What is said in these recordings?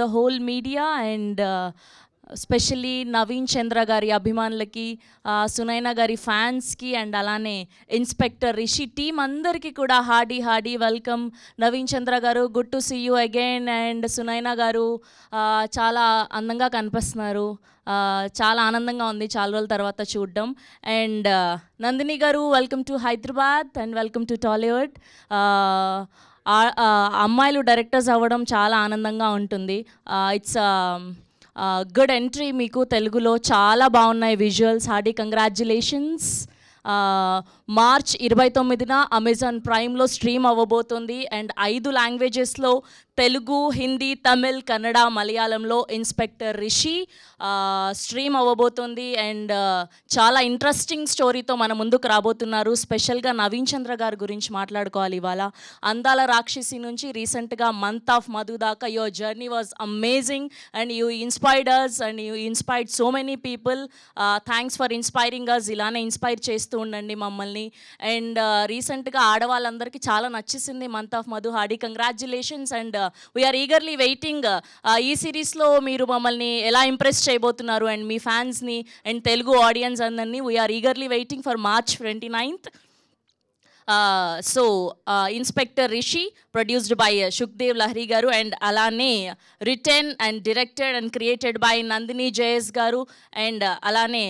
The whole media and specially Naveen Chandra గారి అభిమానులకి సునైనా గారి ఫ్యాన్స్కి అండ్ అలానే ఇన్స్పెక్టర్ రిషి టీం అందరికీ కూడా hearty hearty welcome Naveen Chandra garu good to see you again and Sunaina garu చాలా అందంగా కనిపిస్తున్నారు చాలా ఆనందంగా ఉంది చాలా రోజుల తర్వాత చూడడం and Nandini garu welcome to Hyderabad and welcome to Tollywood అమ్మాయిలు డైరెక్టర్స్ అవ్వడం చాలా ఆనందంగా ఉంటుంది ఇట్స్ గుడ్ ఎంట్రీ మీకు తెలుగులో చాలా బాగున్నాయి విజువల్స్ హార్డీ కంగ్రాచ్యులేషన్స్ మార్చ్ ఇరవై తొమ్మిదిన అమెజాన్ ప్రైమ్లో స్ట్రీమ్ అవ్వబోతుంది అండ్ ఐదు లాంగ్వేజెస్లో తెలుగు హిందీ తమిళ్ కన్నడ మలయాళంలో ఇన్స్పెక్టర్ రిషి స్ట్రీమ్ అవ్వబోతుంది అండ్ చాలా ఇంట్రెస్టింగ్ స్టోరీతో మన ముందుకు రాబోతున్నారు స్పెషల్గా నవీన్ చంద్ర గారి గురించి మాట్లాడుకోవాలి ఇవాళ అందాల రాక్షసి నుంచి రీసెంట్గా మంత్ ఆఫ్ మధు దాకా your journey was amazing and you inspired us and you inspired so many people thanks for inspiring us ఇలానే ఇన్స్పైర్ చేస్తూ ఉండండి మమ్మల్ని అండ్ రీసెంట్గా ఆడవాళ్ళందరికీ చాలా నచ్చేసింది month of Madhu hearty congratulations and we are eagerly waiting ఈ సిరీస్లో మీరు మమ్మల్ని ఎలా ఇంప్రెస్ చేయబోతున్నారు అండ్ మీ ఫ్యాన్స్ని అండ్ తెలుగు ఆడియన్స్ అందరినీ we are eagerly waiting for March twenty ninth so inspector Rishi produced by Sukhdev Lahari garu and అలానే written and directed and created by Nandini J S garu and uh, అలానే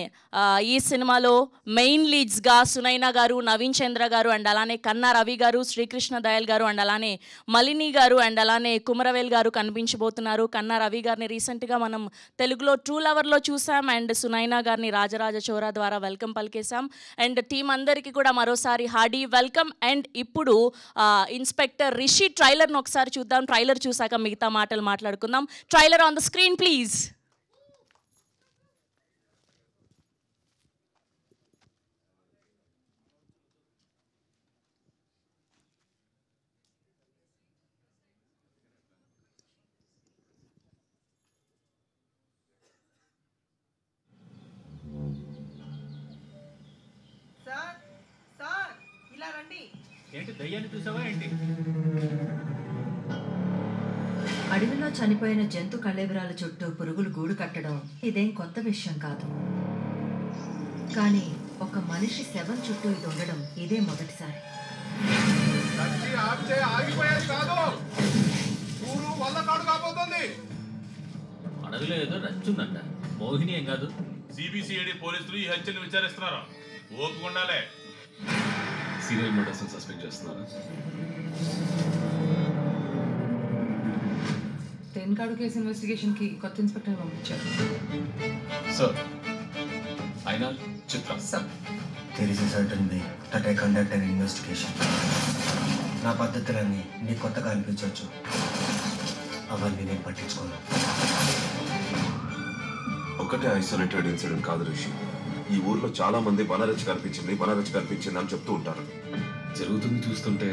ఈ సినిమాలో మెయిన్ లీడ్స్గా సునైనా గారు నవీన్ చంద్ర గారు అండ్ అలానే కన్నా రవి గారు శ్రీకృష్ణ దయాల్ గారు అండ్ అలానే మలిని గారు అండ్ అలానే కుమరవేల్ గారు కనిపించబోతున్నారు కన్నా రవి గారిని రీసెంట్గా మనం తెలుగులో ట్రూ లవర్లో చూసాం అండ్ సునైనా గారిని రాజరాజ చోరా ద్వారా వెల్కమ్ పలికేశాం అండ్ టీం అందరికీ కూడా మరోసారి హాడీ వెల్కమ్ అండ్ ఇప్పుడు ఇన్స్పెక్టర్ రిషి ట్రైలర్ను ఒకసారి చూద్దాం ట్రైలర్ చూసాక మిగతా మాటలు మాట్లాడుకుందాం trailer on the screen please చూసావా అడవిలో చనిపోయిన జంతు కళేబరాల చుట్టూ పురుగులు గూడు కట్టడం ఇదేం కొత్త విషయం కాదు కానీ ఒక మనిషి శవం చుట్టూ ఇది ఉండడం ఇదే మొదటిసారి అడవిలో ఏదో రచ్చుందంట మోహిని ఏం కాదు సిబిసిఐడి పోలీసులు ఈ హత్యను విచారిస్తున్నారు ఓపిక ఉండాలే సీరియల్ మర్డర్స్ సస్పెక్ట్ చేస్తున్నారా టెన్ కార్డు కేసు ఇన్వెస్టిగేషన్ కి కొత్త ఇన్స్పెక్టర్ పంపించారు సార్ అయినా Chitra sir there is a certain way that I conduct నా పద్ధతులన్నీ నీకు కొత్తగా అనిపించవచ్చు అవన్నీ నేను పట్టించుకోను ఒకటే ఐసోలేటెడ్ ఇన్సిడెంట్ కాదు రిషి ఈ ఊర్లో చాలా మంది బనారస్ కనిపించింది బనారస్ కనిపించింది అని చెప్తూ ఉంటారు జరుగుతుంది చూస్తుంటే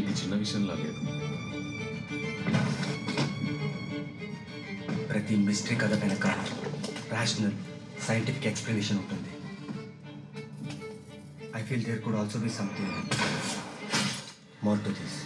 ఇది చిన్న విషయంలా లేదు ప్రతి మిస్టరీ కథ వెనక రాషనల్ సైంటిఫిక్ ఎక్స్ప్లెనేషన్ ఉంటుంది I feel there could also be something more to this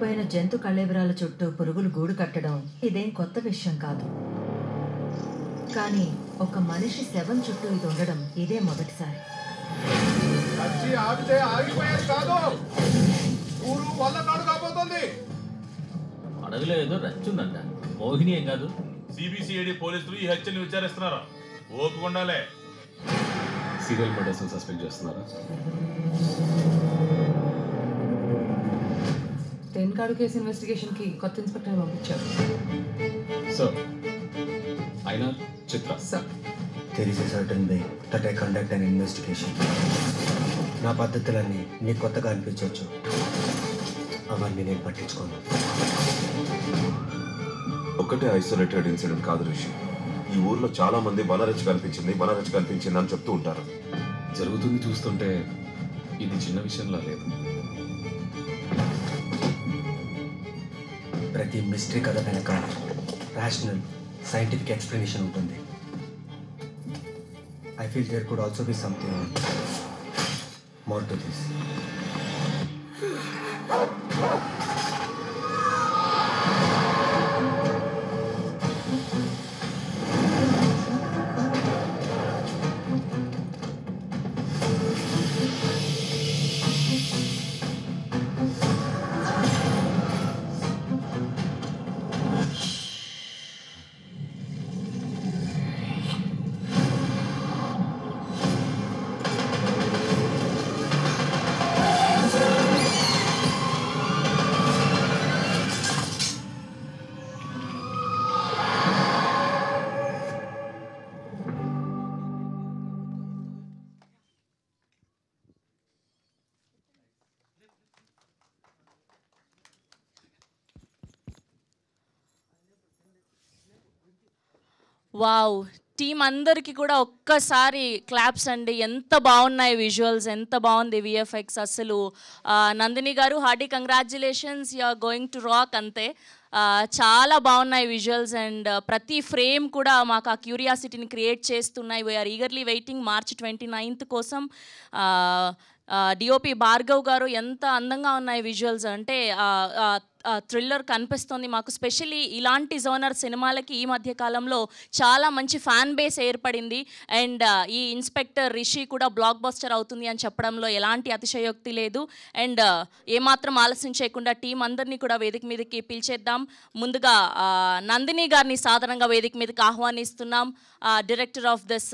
చనిపోయిన జంతు కళేబరాల చుట్టూ పురుగులు గూడు కట్టడం ఇదేం కొత్త విషయం కాదు కానీ ఒక మనిషి శవం చుట్టూ ఇది ఉండడం ఇదే మొదటిసారి అడవిలో ఏదో రచ్చుందంట మోహిని ఏం కాదు సిబిసిఐడి పోలీసులు ఈ హత్యని విచారిస్తున్నారా ఓపిక ఉండాలే సీరియల్ మర్డర్స్ సస్పెండ్ చేస్తున్నారా స్టెన్ కార్డు కేసు ఇన్వెస్టిగేషన్కి కొత్త ఇన్స్పెక్టర్ పంపించారు అయినా సార్ నా పద్ధతులన్నీ నీకు కొత్తగా అనిపించవచ్చు అవన్నీ నేను పట్టించుకోను ఒక్కటే ఐసోలేటెడ్ ఇన్సిడెంట్ కాదు రిషి ఈ ఊర్లో చాలా మంది వనరచ్ కనిపించింది వనరచ్ కనిపించింది అని చెప్తూ ఉంటారు జరుగుతుంది చూస్తుంటే ఇది చిన్న విషయంలా లేదు ప్రతి మిస్టరీ కథ వెనక రేషనల్ సైంటిఫిక్ ఎక్స్ప్లెనేషన్ ఉంటుంది I feel there could also be something more to this wow team అందరికీ కూడా ఒక్కసారి క్లాప్స్ అండి ఎంత బాగున్నాయి విజువల్స్ ఎంత బాగుంది విఎఫ్ఎక్స్ అసలు Nandini garu hearty congratulations you are going to rock అంతే చాలా బాగున్నాయి విజువల్స్ అండ్ ప్రతి ఫ్రేమ్ కూడా మాకు ఆ క్యూరియాసిటీని క్రియేట్ చేస్తున్నాయి we are eagerly waiting March twenty ninth కోసం డిఓపి భార్గవ్ గారు ఎంత అందంగా ఉన్నాయి విజువల్స్ అంటే థ్రిల్లర్ కనిపిస్తుంది మాకు స్పెషలీ ఇలాంటి జోనర్ సినిమాలకి ఈ మధ్య కాలంలో చాలా మంచి ఫ్యాన్ బేస్ ఏర్పడింది అండ్ ఈ ఇన్స్పెక్టర్ రిషి కూడా బ్లాక్ బస్టర్ అవుతుంది అని చెప్పడంలో ఎలాంటి అతిశయోక్తి లేదు అండ్ ఏమాత్రం ఆలస్యం చేయకుండా టీం అందరినీ కూడా వేదిక మీదకి పిలిచేద్దాం ముందుగా నందిని గారిని సాధారణంగా వేదిక మీదకి ఆహ్వానిస్తున్నాం director of this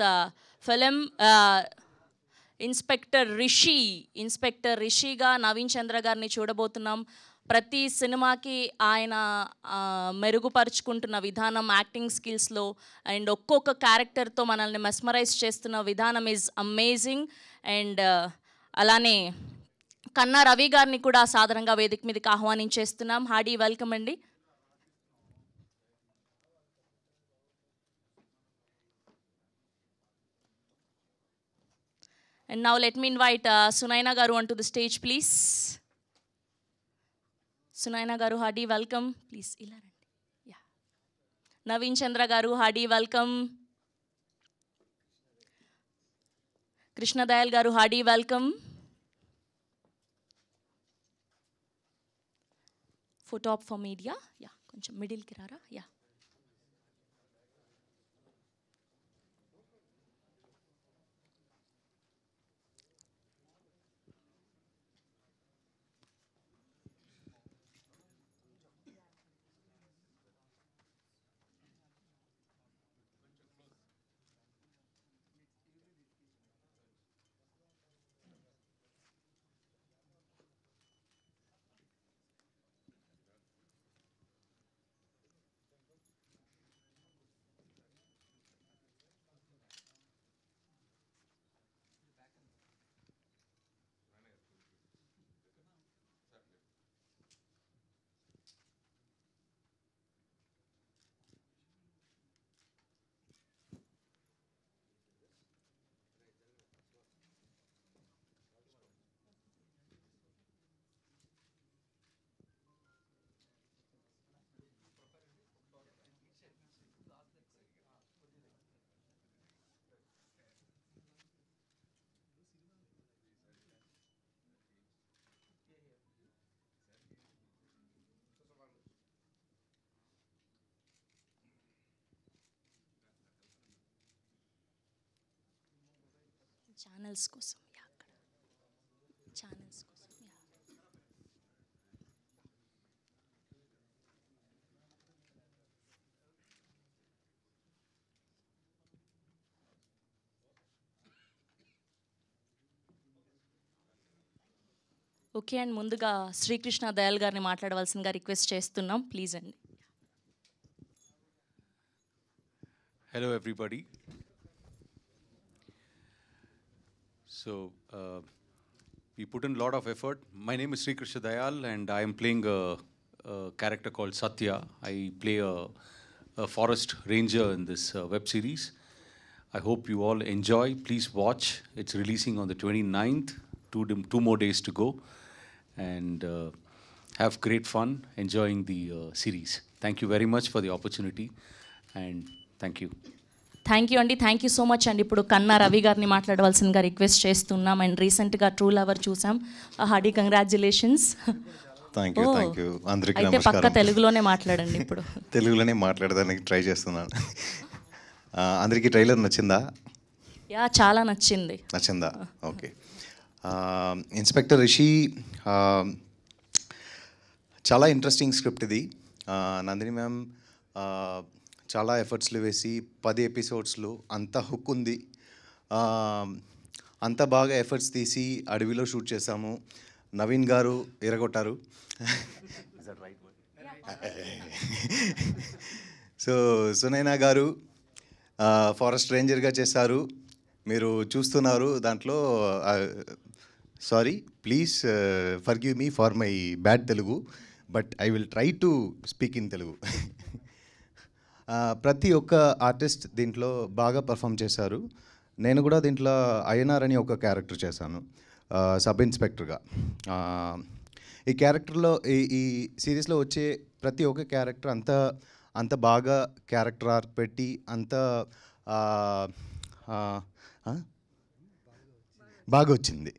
film inspector Rishi inspector రిషిగా నవీన్ చంద్ర గారిని చూడబోతున్నాం ప్రతి సినిమాకి ఆయన మెరుగుపరుచుకుంటున్న విధానం యాక్టింగ్ స్కిల్స్లో అండ్ ఒక్కొక్క క్యారెక్టర్తో మనల్ని మెస్మరైజ్ చేస్తున్న విధానం ఈజ్ అమేజింగ్ అండ్ అలానే కన్నా రవి గారిని కూడా సాధారణంగా వేదిక మీదకి ఆహ్వానించేస్తున్నాం హాడీ వెల్కమ్ అండి and now let me invite Sunaina garu అంటూ ది స్టేజ్ ప్లీజ్ సునాయన గారు హాడీ వెల్కమ్ ప్లీజ్ ఇలా రండి యా నవీన్ చంద్ర గారు hearty welcome Krishnadayal garu hearty welcome photo of for media yeah కొంచెం మిడిల్కి రారా యా ఛానల్స్ కోసం అక్కడ ఛానల్స్ కోసం ఓకే అండ్ ముందుగా శ్రీకృష్ణ దయాల్ గారిని మాట్లాడవలసిందిగా రిక్వెస్ట్ చేస్తున్నాం ప్లీజ్ అండి hello everybody So uh, we put in a lot of effort. My name is Sri Krishna Dayal, and I am playing a, a character called Satya. I play a, a forest ranger in this uh, web series. I hope you all enjoy. Please watch. It's releasing on the 29th. Two, two more days to go. And uh, have great fun enjoying the uh, series. Thank you very much for the opportunity. And thank you. Thank you అండి thank you so much అండి ఇప్పుడు కన్నా రవి గారిని మాట్లాడవలసిందిగా request చేస్తున్నాం and రీసెంట్గా true lover చూసాం hearty congratulations thank you thank you అందరికీ అయితే పక్క తెలుగులోనే మాట్లాడండి ఇప్పుడు తెలుగులోనే మాట్లాడడానికి ట్రై చేస్తున్నాను uh, అందరికీ ట్రైలర్ నచ్చిందా యా చాలా నచ్చింది నచ్చిందా ఓకే ఇన్స్పెక్టర్ రిషి చాలా ఇంట్రెస్టింగ్ స్క్రిప్ట్ ఇది నందిని uh, మ్యామ్ చాలా ఎఫర్ట్స్లు వేసి పది ఎపిసోడ్స్లో అంత హుక్ ఉంది అంత బాగా ఎఫర్ట్స్ తీసి అడవిలో షూట్ చేశాము నవీన్ గారు ఎరగొట్టారు సో సునైనా గారు ఫారెస్ట్ రేంజర్గా చేశారు మీరు చూస్తున్నారు దాంట్లో sorry please give me for my bad Telugu but I will try to speak in Telugu ప్రతి ఒక్క ఆర్టిస్ట్ దీంట్లో బాగా పర్ఫామ్ చేశారు నేను కూడా దీంట్లో అయ్యనార్ అని ఒక క్యారెక్టర్ చేశాను సబ్ ఇన్స్పెక్టర్గా ఈ క్యారెక్టర్లో ఈ ఈ సిరీస్లో వచ్చే ప్రతి ఒక్క క్యారెక్టర్ అంత అంత బాగా క్యారెక్టర్ ఆర్ పెట్టి అంత బాగా వచ్చింది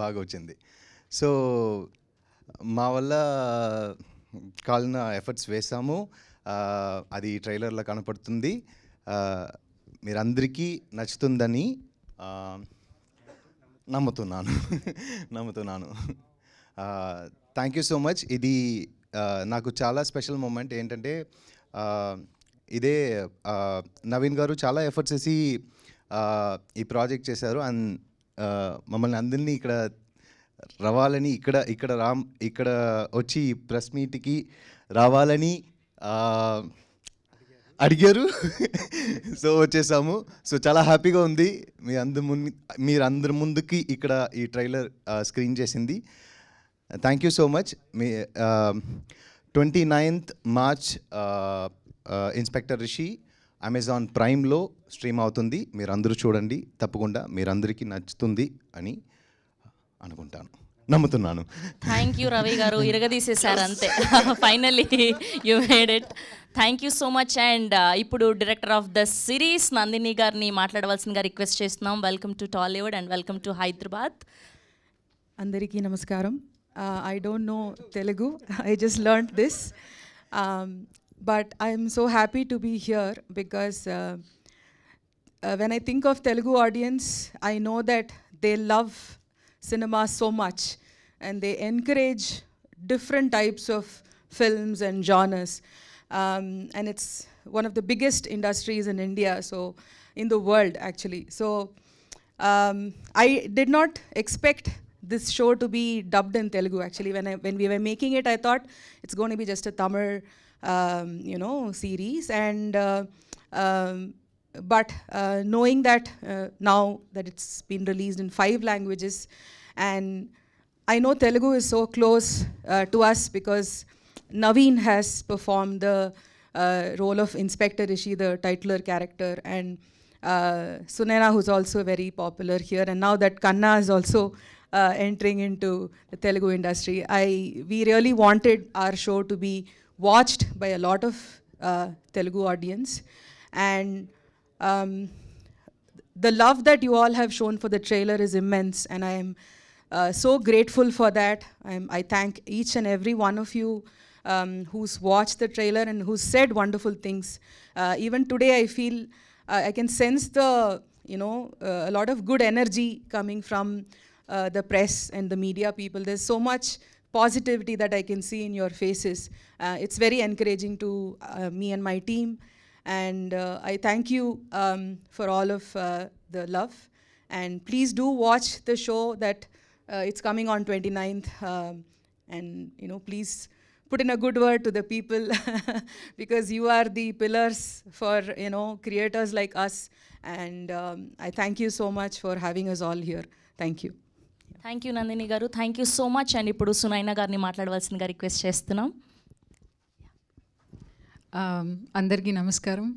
బాగా వచ్చింది సో మా వల్ల కాలిన ఎఫర్ట్స్ వేసాము అది ట్రైలర్లో కనపడుతుంది మీరందరికీ నచ్చుతుందని నమ్ముతున్నాను నమ్ముతున్నాను థ్యాంక్ యూ సో మచ్ ఇది నాకు చాలా స్పెషల్ మూమెంట్ ఏంటంటే ఇదే నవీన్ గారు చాలా ఎఫర్ట్స్ చేసి ఈ ప్రాజెక్ట్ చేశారు అండ్ మమ్మల్ని అందరినీ ఇక్కడ రావాలని ఇక్కడ ఇక్కడ రామ్ ఇక్కడ వచ్చి ప్రెస్ మీట్కి రావాలని అడిగారు సో వచ్చేసాము సో చాలా హ్యాపీగా ఉంది మీ అందరి ముందు మీరు అందరి ముందుకి ఇక్కడ ఈ ట్రైలర్ స్క్రీన్ చేసింది థ్యాంక్ యూ సో మచ్ మీ twenty ninth March inspector Rishi Amazon ప్రైమ్లో స్ట్రీమ్ అవుతుంది మీరందరూ చూడండి తప్పకుండా మీరందరికీ నచ్చుతుంది అని అనుకుంటాను నమ్ముతున్నాను థ్యాంక్ యూ రవి గారు ఇరగదీసేశారు అంతే finally you made it thank you so much and ఇప్పుడు director of the series Nandini గారిని మాట్లాడవలసిందిగా రిక్వెస్ట్ చేస్తున్నాం welcome to Tollywood and welcome to Hyderabad అందరికీ నమస్కారం I don't know Telugu I just learn this but I'm so happy to be here because when I think of Telugu audience I know that they love cinema so much, and they encourage different types of films and genres. Um, and it's one of the biggest industries in India, so in the world actually. So um, I did not expect this show to be dubbed in Telugu actually. When, I, when we were making it, I thought it's going to be just a Tamil, um, you know, series. And uh, um, but uh, knowing that uh, now that it's been released in five languages, and I know Telugu is so close uh, to us because Naveen has performed the uh, role of Inspector Rishi, the titular character, and uh, Sunena, who's also very popular here. And now that Kanna is also uh, entering into the Telugu industry, I we really wanted our show to be watched by a lot of uh, Telugu audience. And um, the love that you all have shown for the trailer is immense, and I am uh, so grateful for that. I'm, i thank each and every one of you um, who's watched the trailer and who's said wonderful things. Uh, even today, I feel uh, I can sense the you know uh, a lot of good energy coming from uh, the press and the media people. There's so much positivity that I can see in your faces. it's very encouraging to me and my team. And I thank you um, for all of the love. And please do watch the show that it's coming on 29th, um, and you know, please put in a good word to the people because you are the pillars for you know creators like us. And um, I thank you so much for having us all here. Thank you. Thank you Nandini garu thank you so much and ఇప్పుడు సునైనా గారిని మాట్లాడవలసిందిగా request చేస్తున్నాం అందరికీ నమస్కారం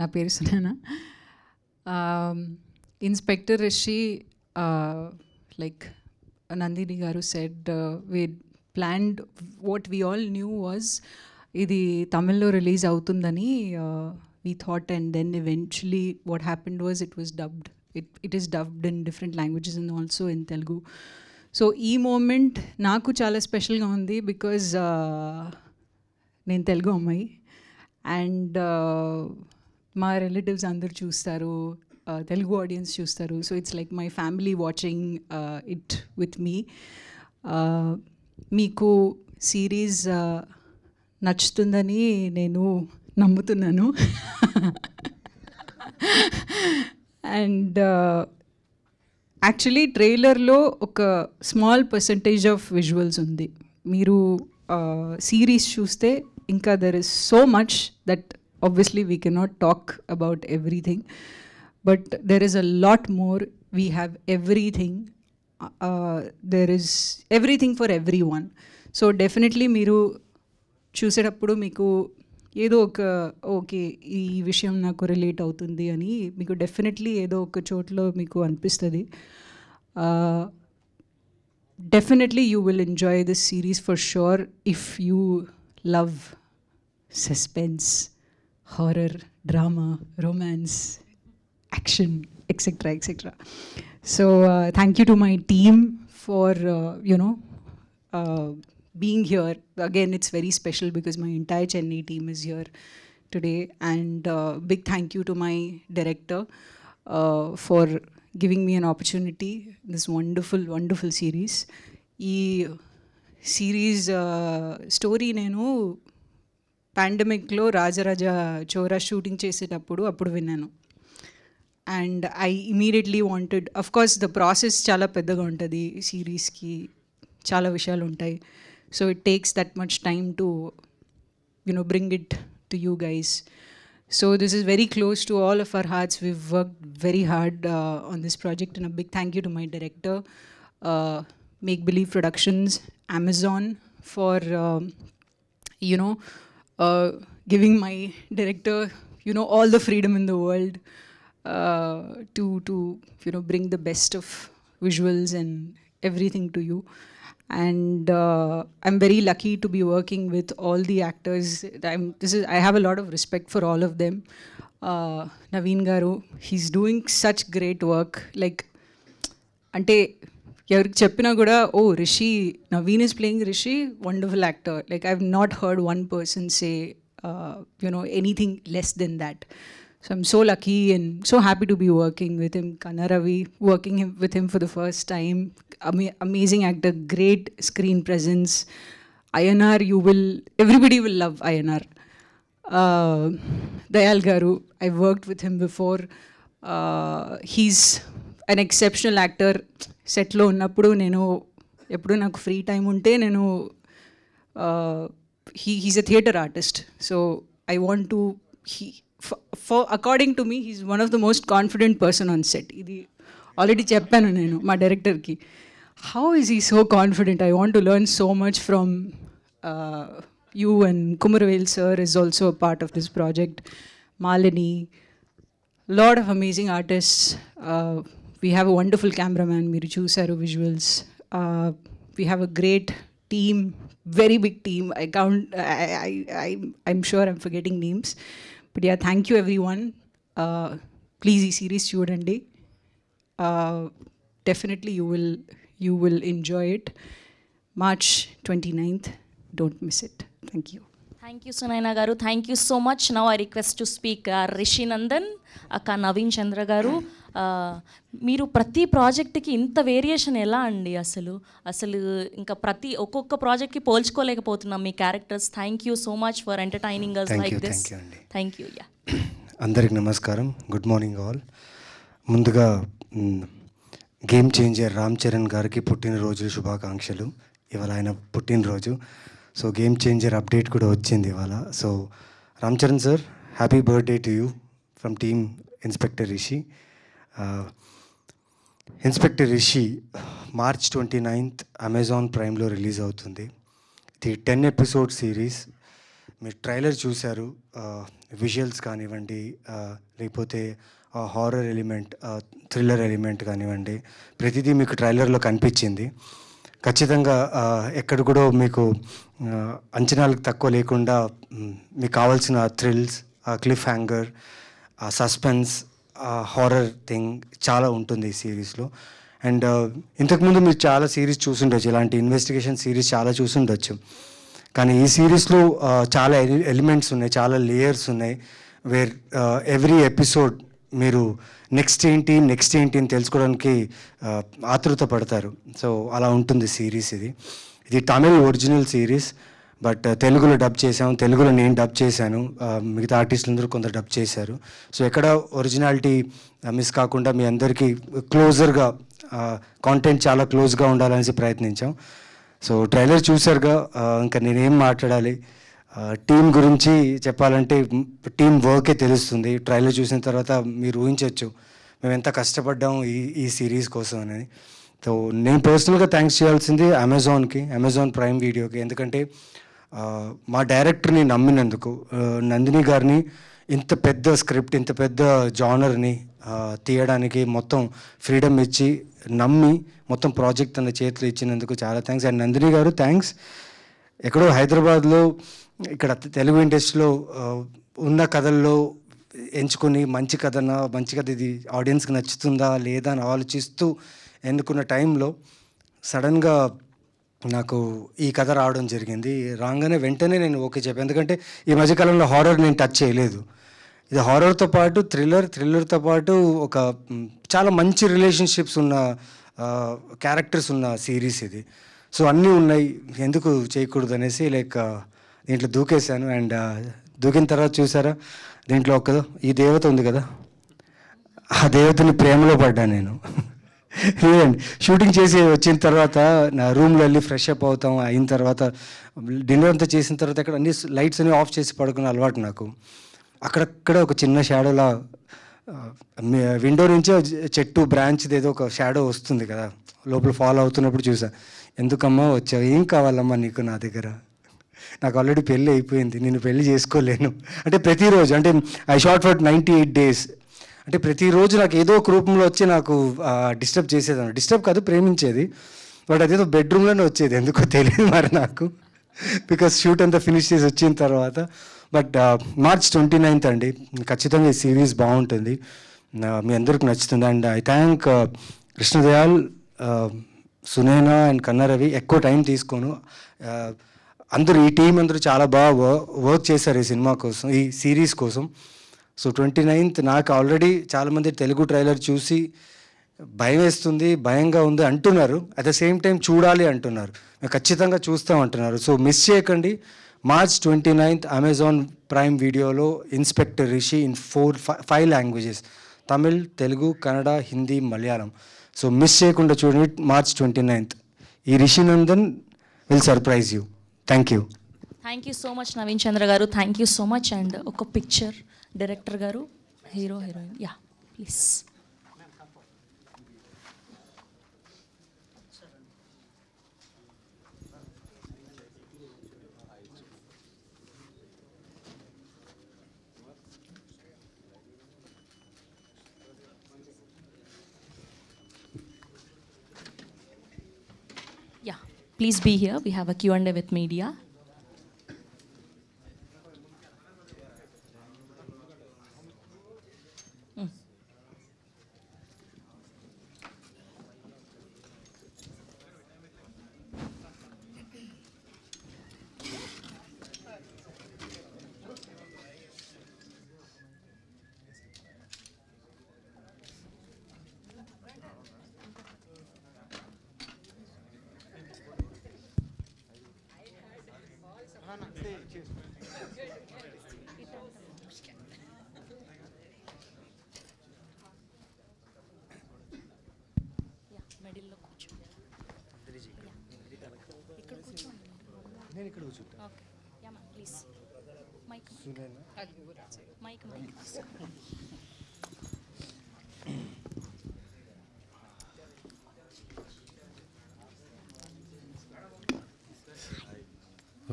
నా పేరు Sunaina inspector Rishi like Nandini garu said we planned what we all knew was ఇది తమిళ్లో రిలీజ్ అవుతుందని we thought and then eventually what happened was it was dubbed it it is dubbed in different languages in also in Telugu so ఈ moment నాకు చాలా స్పెషల్గా ఉంది because uh, నేను తెలుగు అమ్మాయి అండ్ uh, మా రిలేటివ్స్ అందరు చూస్తారు తెలుగు uh, ఆడియన్స్ చూస్తారు so it's like my family watching it with me మీకు సిరీస్ uh, నచ్చుతుందని నేను నమ్ముతున్నాను అండ్ యాక్చువల్లీ ట్రైలర్లో ఒక స్మాల్ పర్సంటేజ్ ఆఫ్ విజువల్స్ ఉంది మీరు సిరీస్ uh, చూస్తే ఇంకా there is so much that obviously we cannot talk about everything but there is a lot more. We have everything. Uh, uh, there is everything for everyone. So definitely, miru choose it appudu miku. ఏదో ఒక okay ఈ విషయం నాకు relate అవుతుంది అని definitely definitely ఏదో ఒక చోట్ల మీకు అనిపిస్తుంది definitely you will enjoy this series for sure if you love suspense horror drama romance action, etc., etc. So uh, thank you to my team for, uh, you know, uh, being here. Again, it's very special because my entire Chennai team is here today. And uh, big thank you to my director uh, for giving me an opportunity, this wonderful, wonderful series. ఈ series story నేను పాండమిక్లో Rajaraja Chora shooting చేసేటప్పుడు అప్పుడు విన్నాను and I immediately wanted of course the process చాలా పెద్దగా ఉంటుంది సిరీస్కి చాలా విషయాలు ఉంటాయి so it takes that much time to you know bring it to you guys so this is very close to all of our hearts we work very hard on this project and a big thank you to my director make believe productions Amazon for you know giving my director you know all the freedom in the world uh, to to you know bring the best of visuals and everything to you and uh, i'm very lucky to be working with all the actors i'm this is i have a lot of respect for all of them uh, naveen garu he's doing such great work like అంటే ఎవరికి చెప్పినా కూడా ఓ Rishi Naveen playing playing Rishi wonderful actor like have not not heard one person say know anything less than that So I'm so lucky and so happy to be working with him. Kanaravi, working him, with him for the first time. Am amazing actor, great screen presence. INR, you will, everybody will love INR. Uh, Dayal Garu, I worked with him before. Uh, he's an exceptional actor. సెట్లో ఉన్నప్పుడు నేను ఎప్పుడు నాకు free time ఉంటే నేను he he's a theatre artist so I want to he for according to me, he's one of the most confident person on set. Already know my director ki. How is he so confident? I want to learn so much from uh, you and Kumaravel sir is also a part of this project. Malini, lot of amazing artists. Uh, we have a wonderful cameraman, Mirichu Saru Visuals. Uh, we have a great team, very big team. I count, I, I, I, am sure I'm forgetting names. But yeah thank you everyone please ఈ సిరీస్ చూడండి definitely you will you will enjoy it March twenty ninth don't miss it thank you thank you Sunaina garu thank you so much now I request to speak or Rishi Nandan అక్క నవీన్ చంద్ర గారు మీరు ప్రతి ప్రాజెక్ట్కి ఇంత variation ఎలా అండి అసలు అసలు ఇంకా ప్రతి ఒక్కొక్క ప్రాజెక్ట్కి పోల్చుకోలేకపోతున్నాం మీ characters thank you so much for entertaining us like this thank you yeah అందరికి నమస్కారం గుడ్ మార్నింగ్ ఆల్ ముందుగా గేమ్ చేంజర్ రామ్ చరణ్ గారికి పుట్టినరోజులు శుభాకాంక్షలు ఇవాళ ఆయన పుట్టినరోజు సో గేమ్ చేంజర్ అప్డేట్ కూడా వచ్చింది ఇవాళ so Ram Charan sir happy birthday to you from team inspector Rishi inspector Rishi March twenty ninth Amazon ప్రైమ్లో రిలీజ్ అవుతుంది ఇది టెన్ ఎపిసోడ్ సిరీస్ మీరు ట్రైలర్ చూశారు విజువల్స్ uh, కానివ్వండి uh, లేకపోతే హారర్ ఎలిమెంట్ థ్రిల్లర్ ఎలిమెంట్ కానివ్వండి ప్రతిదీ మీకు ట్రైలర్లో కనిపించింది ఖచ్చితంగా uh, ఎక్కడ కూడా మీకు అంచనాలకు తక్కువ లేకుండా mm, మీకు కావాల్సిన థ్రిల్స్ ఆ cliffhanger suspense horror thing చాలా ఉంటుంది ఈ సిరీస్లో అండ్ uh, ఇంతకుముందు మీరు చాలా సిరీస్ చూసుండొచ్చు ఇలాంటి ఇన్వెస్టిగేషన్ సిరీస్ చాలా చూసుండొచ్చు కానీ ఈ సిరీస్లో చాలా ఎలిమెంట్స్ ఉన్నాయి చాలా లేయర్స్ ఉన్నాయి వేర్ ఎవ్రీ ఎపిసోడ్ మీరు నెక్స్ట్ ఏంటి నెక్స్ట్ ఏంటి అని తెలుసుకోవడానికి ఆతృత పడతారు సో అలా ఉంటుంది సిరీస్ ఇది ఇది Tamil original series but uh, తెలుగులో డబ్ చేసాం తెలుగులో నేను డబ్ చేశాను uh, మిగతా అందరూ కొందరు డబ్ చేశారు సో ఎక్కడ ఒరిజినాలిటీ uh, మిస్ కాకుండా మీ అందరికీ క్లోజర్గా కాంటెంట్ చాలా క్లోజ్గా ఉండాలనేసి ప్రయత్నించాం సో ట్రైలర్ చూసారుగా ఇంకా నేనేం మాట్లాడాలి టీం గురించి చెప్పాలంటే టీం వర్కే తెలుస్తుంది ట్రైలర్ చూసిన తర్వాత మీరు ఊహించవచ్చు మేము ఎంత కష్టపడ్డాం ఈ ఈ సిరీస్ కోసం అనేది సో నేను పర్సనల్గా థ్యాంక్స్ చేయాల్సింది అమెజాన్కి అమెజాన్ ప్రైమ్ వీడియోకి ఎందుకంటే మా డైరెక్టర్ని నమ్మినందుకు నందిని గారిని ఇంత పెద్ద స్క్రిప్ట్ ఇంత పెద్ద జానర్ని తీయడానికి మొత్తం ఫ్రీడమ్ ఇచ్చి నమ్మి మొత్తం ప్రాజెక్ట్ తన చేతిలో ఇచ్చినందుకు చాలా థ్యాంక్స్ అండ్ నందిని గారు థ్యాంక్స్ ఎక్కడో హైదరాబాద్లో ఇక్కడ తెలుగు ఇండస్ట్రీలో ఉన్న కథల్లో ఎంచుకొని మంచి కథనా మంచి కథ ఇది ఆడియన్స్కి నచ్చుతుందా లేదా అని ఆలోచిస్తూ ఎన్నుకున్న టైంలో సడన్గా నాకు ఈ కథ రావడం జరిగింది రాగానే వెంటనే నేను ఓకే చెప్పాను ఎందుకంటే ఈ మధ్యకాలంలో హారర్ నేను టచ్ చేయలేదు ఇది హారర్తో పాటు థ్రిల్లర్ థ్రిల్లర్తో పాటు ఒక చాలా మంచి రిలేషన్షిప్స్ ఉన్న క్యారెక్టర్స్ ఉన్న సిరీస్ ఇది సో అన్నీ ఉన్నాయి ఎందుకు చేయకూడదు అనేసి లైక్ దీంట్లో దూకేశాను అండ్ దూకిన తర్వాత చూసారా దీంట్లో ఒక ఈ దేవత ఉంది కదా ఆ దేవతని ప్రేమలో పడ్డా నేను లేదండి షూటింగ్ చేసి వచ్చిన తర్వాత నా రూమ్లో వెళ్ళి ఫ్రెష్ అప్ అవుతాం అయిన తర్వాత డిన్నర్ అంతా చేసిన తర్వాత అక్కడ అన్ని లైట్స్ అన్ని ఆఫ్ చేసి పడుకున్న అలవాటు నాకు అక్కడక్కడ ఒక చిన్న షాడోలా విండో నుంచే చెట్టు బ్రాంచ్ది ఏదో ఒక షాడో వస్తుంది కదా లోపల ఫాలో అవుతున్నప్పుడు చూసా ఎందుకమ్మా వచ్చావు ఏం కావాలమ్మా నీకు నా దగ్గర నాకు ఆల్రెడీ పెళ్ళి అయిపోయింది నేను పెళ్ళి చేసుకోలేను అంటే ప్రతిరోజు అంటే I shot for ninety eight days అంటే ప్రతిరోజు నాకు ఏదో ఒక రూపంలో వచ్చి నాకు డిస్టర్బ్ చేసేదాన్ని డిస్టర్బ్ కాదు ప్రేమించేది బట్ అదేదో బెడ్రూమ్లోనే వచ్చేది ఎందుకో తెలియదు మరి నాకు బికాస్ షూట్ అంతా ఫినిష్ చేసి వచ్చిన తర్వాత బట్ మార్చ్ ట్వంటీ నైన్త్ అండి ఖచ్చితంగా ఈ సిరీస్ బాగుంటుంది మీ అందరికి నచ్చుతుంది and I thank Krishnadayal Sunaina and Kannaravi ఎక్కువ టైం తీసుకోను అందరూ ఈ టీం అందరూ చాలా బాగా వర్క్ చేశారు ఈ సినిమా కోసం ఈ సిరీస్ కోసం సో ట్వంటీ నైన్త్ నాకు ఆల్రెడీ చాలామంది తెలుగు ట్రైలర్ చూసి భయం వేస్తుంది భయంగా ఉంది అంటున్నారు అట్ ద సేమ్ టైం చూడాలి అంటున్నారు మేము ఖచ్చితంగా చూస్తాం అంటున్నారు సో మిస్ చేయకండి March twenty ninth Amazon prime వీడియోలో inspector Rishi in four five languages Tamil Telugu Kannada Hindi Malayalam so miss చేయకుండా చూడండి మార్చ్ ట్వంటీ నైన్త్ ఈ Rishi Nandan will surprise you thank you thank you so much Naveen Chandra garu thank you so much and ఒక picture director గారు hero heroine yeah please please be here. We have a Q&A with media.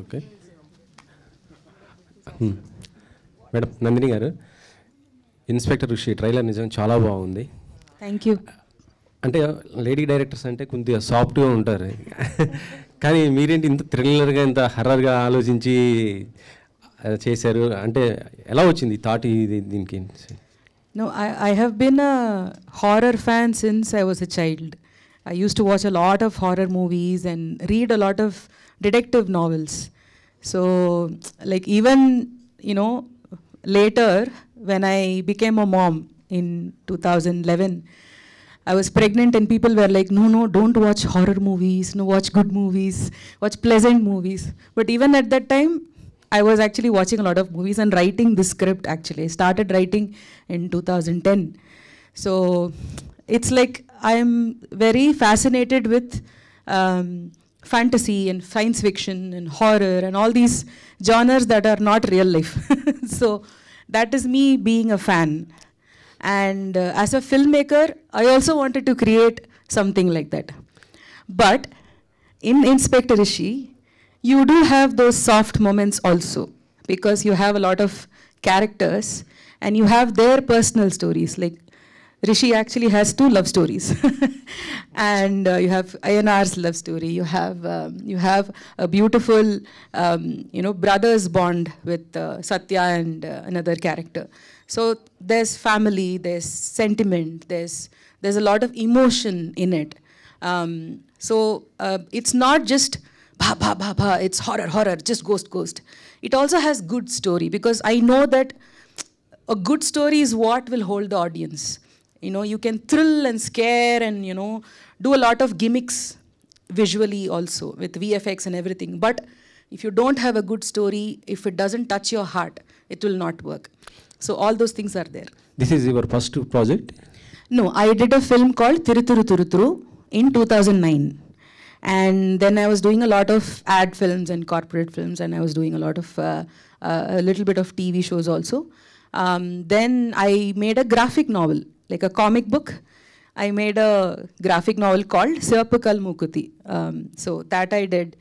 Okay madam Nandini garu inspector Rishi trailer నిజం చాలా బాగుంది thank you అంటే lady directors అంటే కొద్దిగా సాఫ్ట్గా ఉంటారు కానీ మీరేంటి ఇంత థ్రిల్లర్గా ఇంత హర్రర్గా ఆలోచించి చేశారు అంటే ఎలా వచ్చింది థాట్ ఇది దీనికి No, I, I have been a horror fan since I was a child. I used to watch a lot of horror movies and read a lot of detective novels. So, like, even, you know, later when I became a mom in 2011, I was pregnant and people were like, no, no, don't watch horror movies, no, watch good movies, watch pleasant movies. But even at that time, I was actually watching a lot of movies and writing the script actually. started writing in 2010. So it's like I'm very fascinated with um, fantasy and science fiction and horror and all these genres that are not real life. so that is me being a fan. And uh, as a filmmaker, I also wanted to create something like that. But in Inspector Rishi, you do have those soft moments also because you have a lot of characters and you have their personal stories like Rishi actually has two love stories, and uh, you have INR's love story. You have um, you have a beautiful um, you know brothers bond with uh, Satya and uh, another character. So there's family, there's sentiment, there's there's a lot of emotion in it. Um, so uh, it's not just bah, bah, bah, bah, it's horror, horror, just ghost, ghost. It also has good story because I know that a good story is what will hold the audience. You know, you can thrill and scare and, you know, do a lot of gimmicks visually also with VFX and everything. But if you don't have a good story, if it doesn't touch your heart, it will not work. So all those things are there. This is your first project? No, I did a film called Tiruturu Turuturu in 2009. And then I was doing a lot of ad films and corporate films, and I was doing a lot of uh, uh, a little bit of TV shows also. Um, then I made a graphic novel, like a comic book. I made a graphic novel called Sirpakal Mukuti. Um, so that I did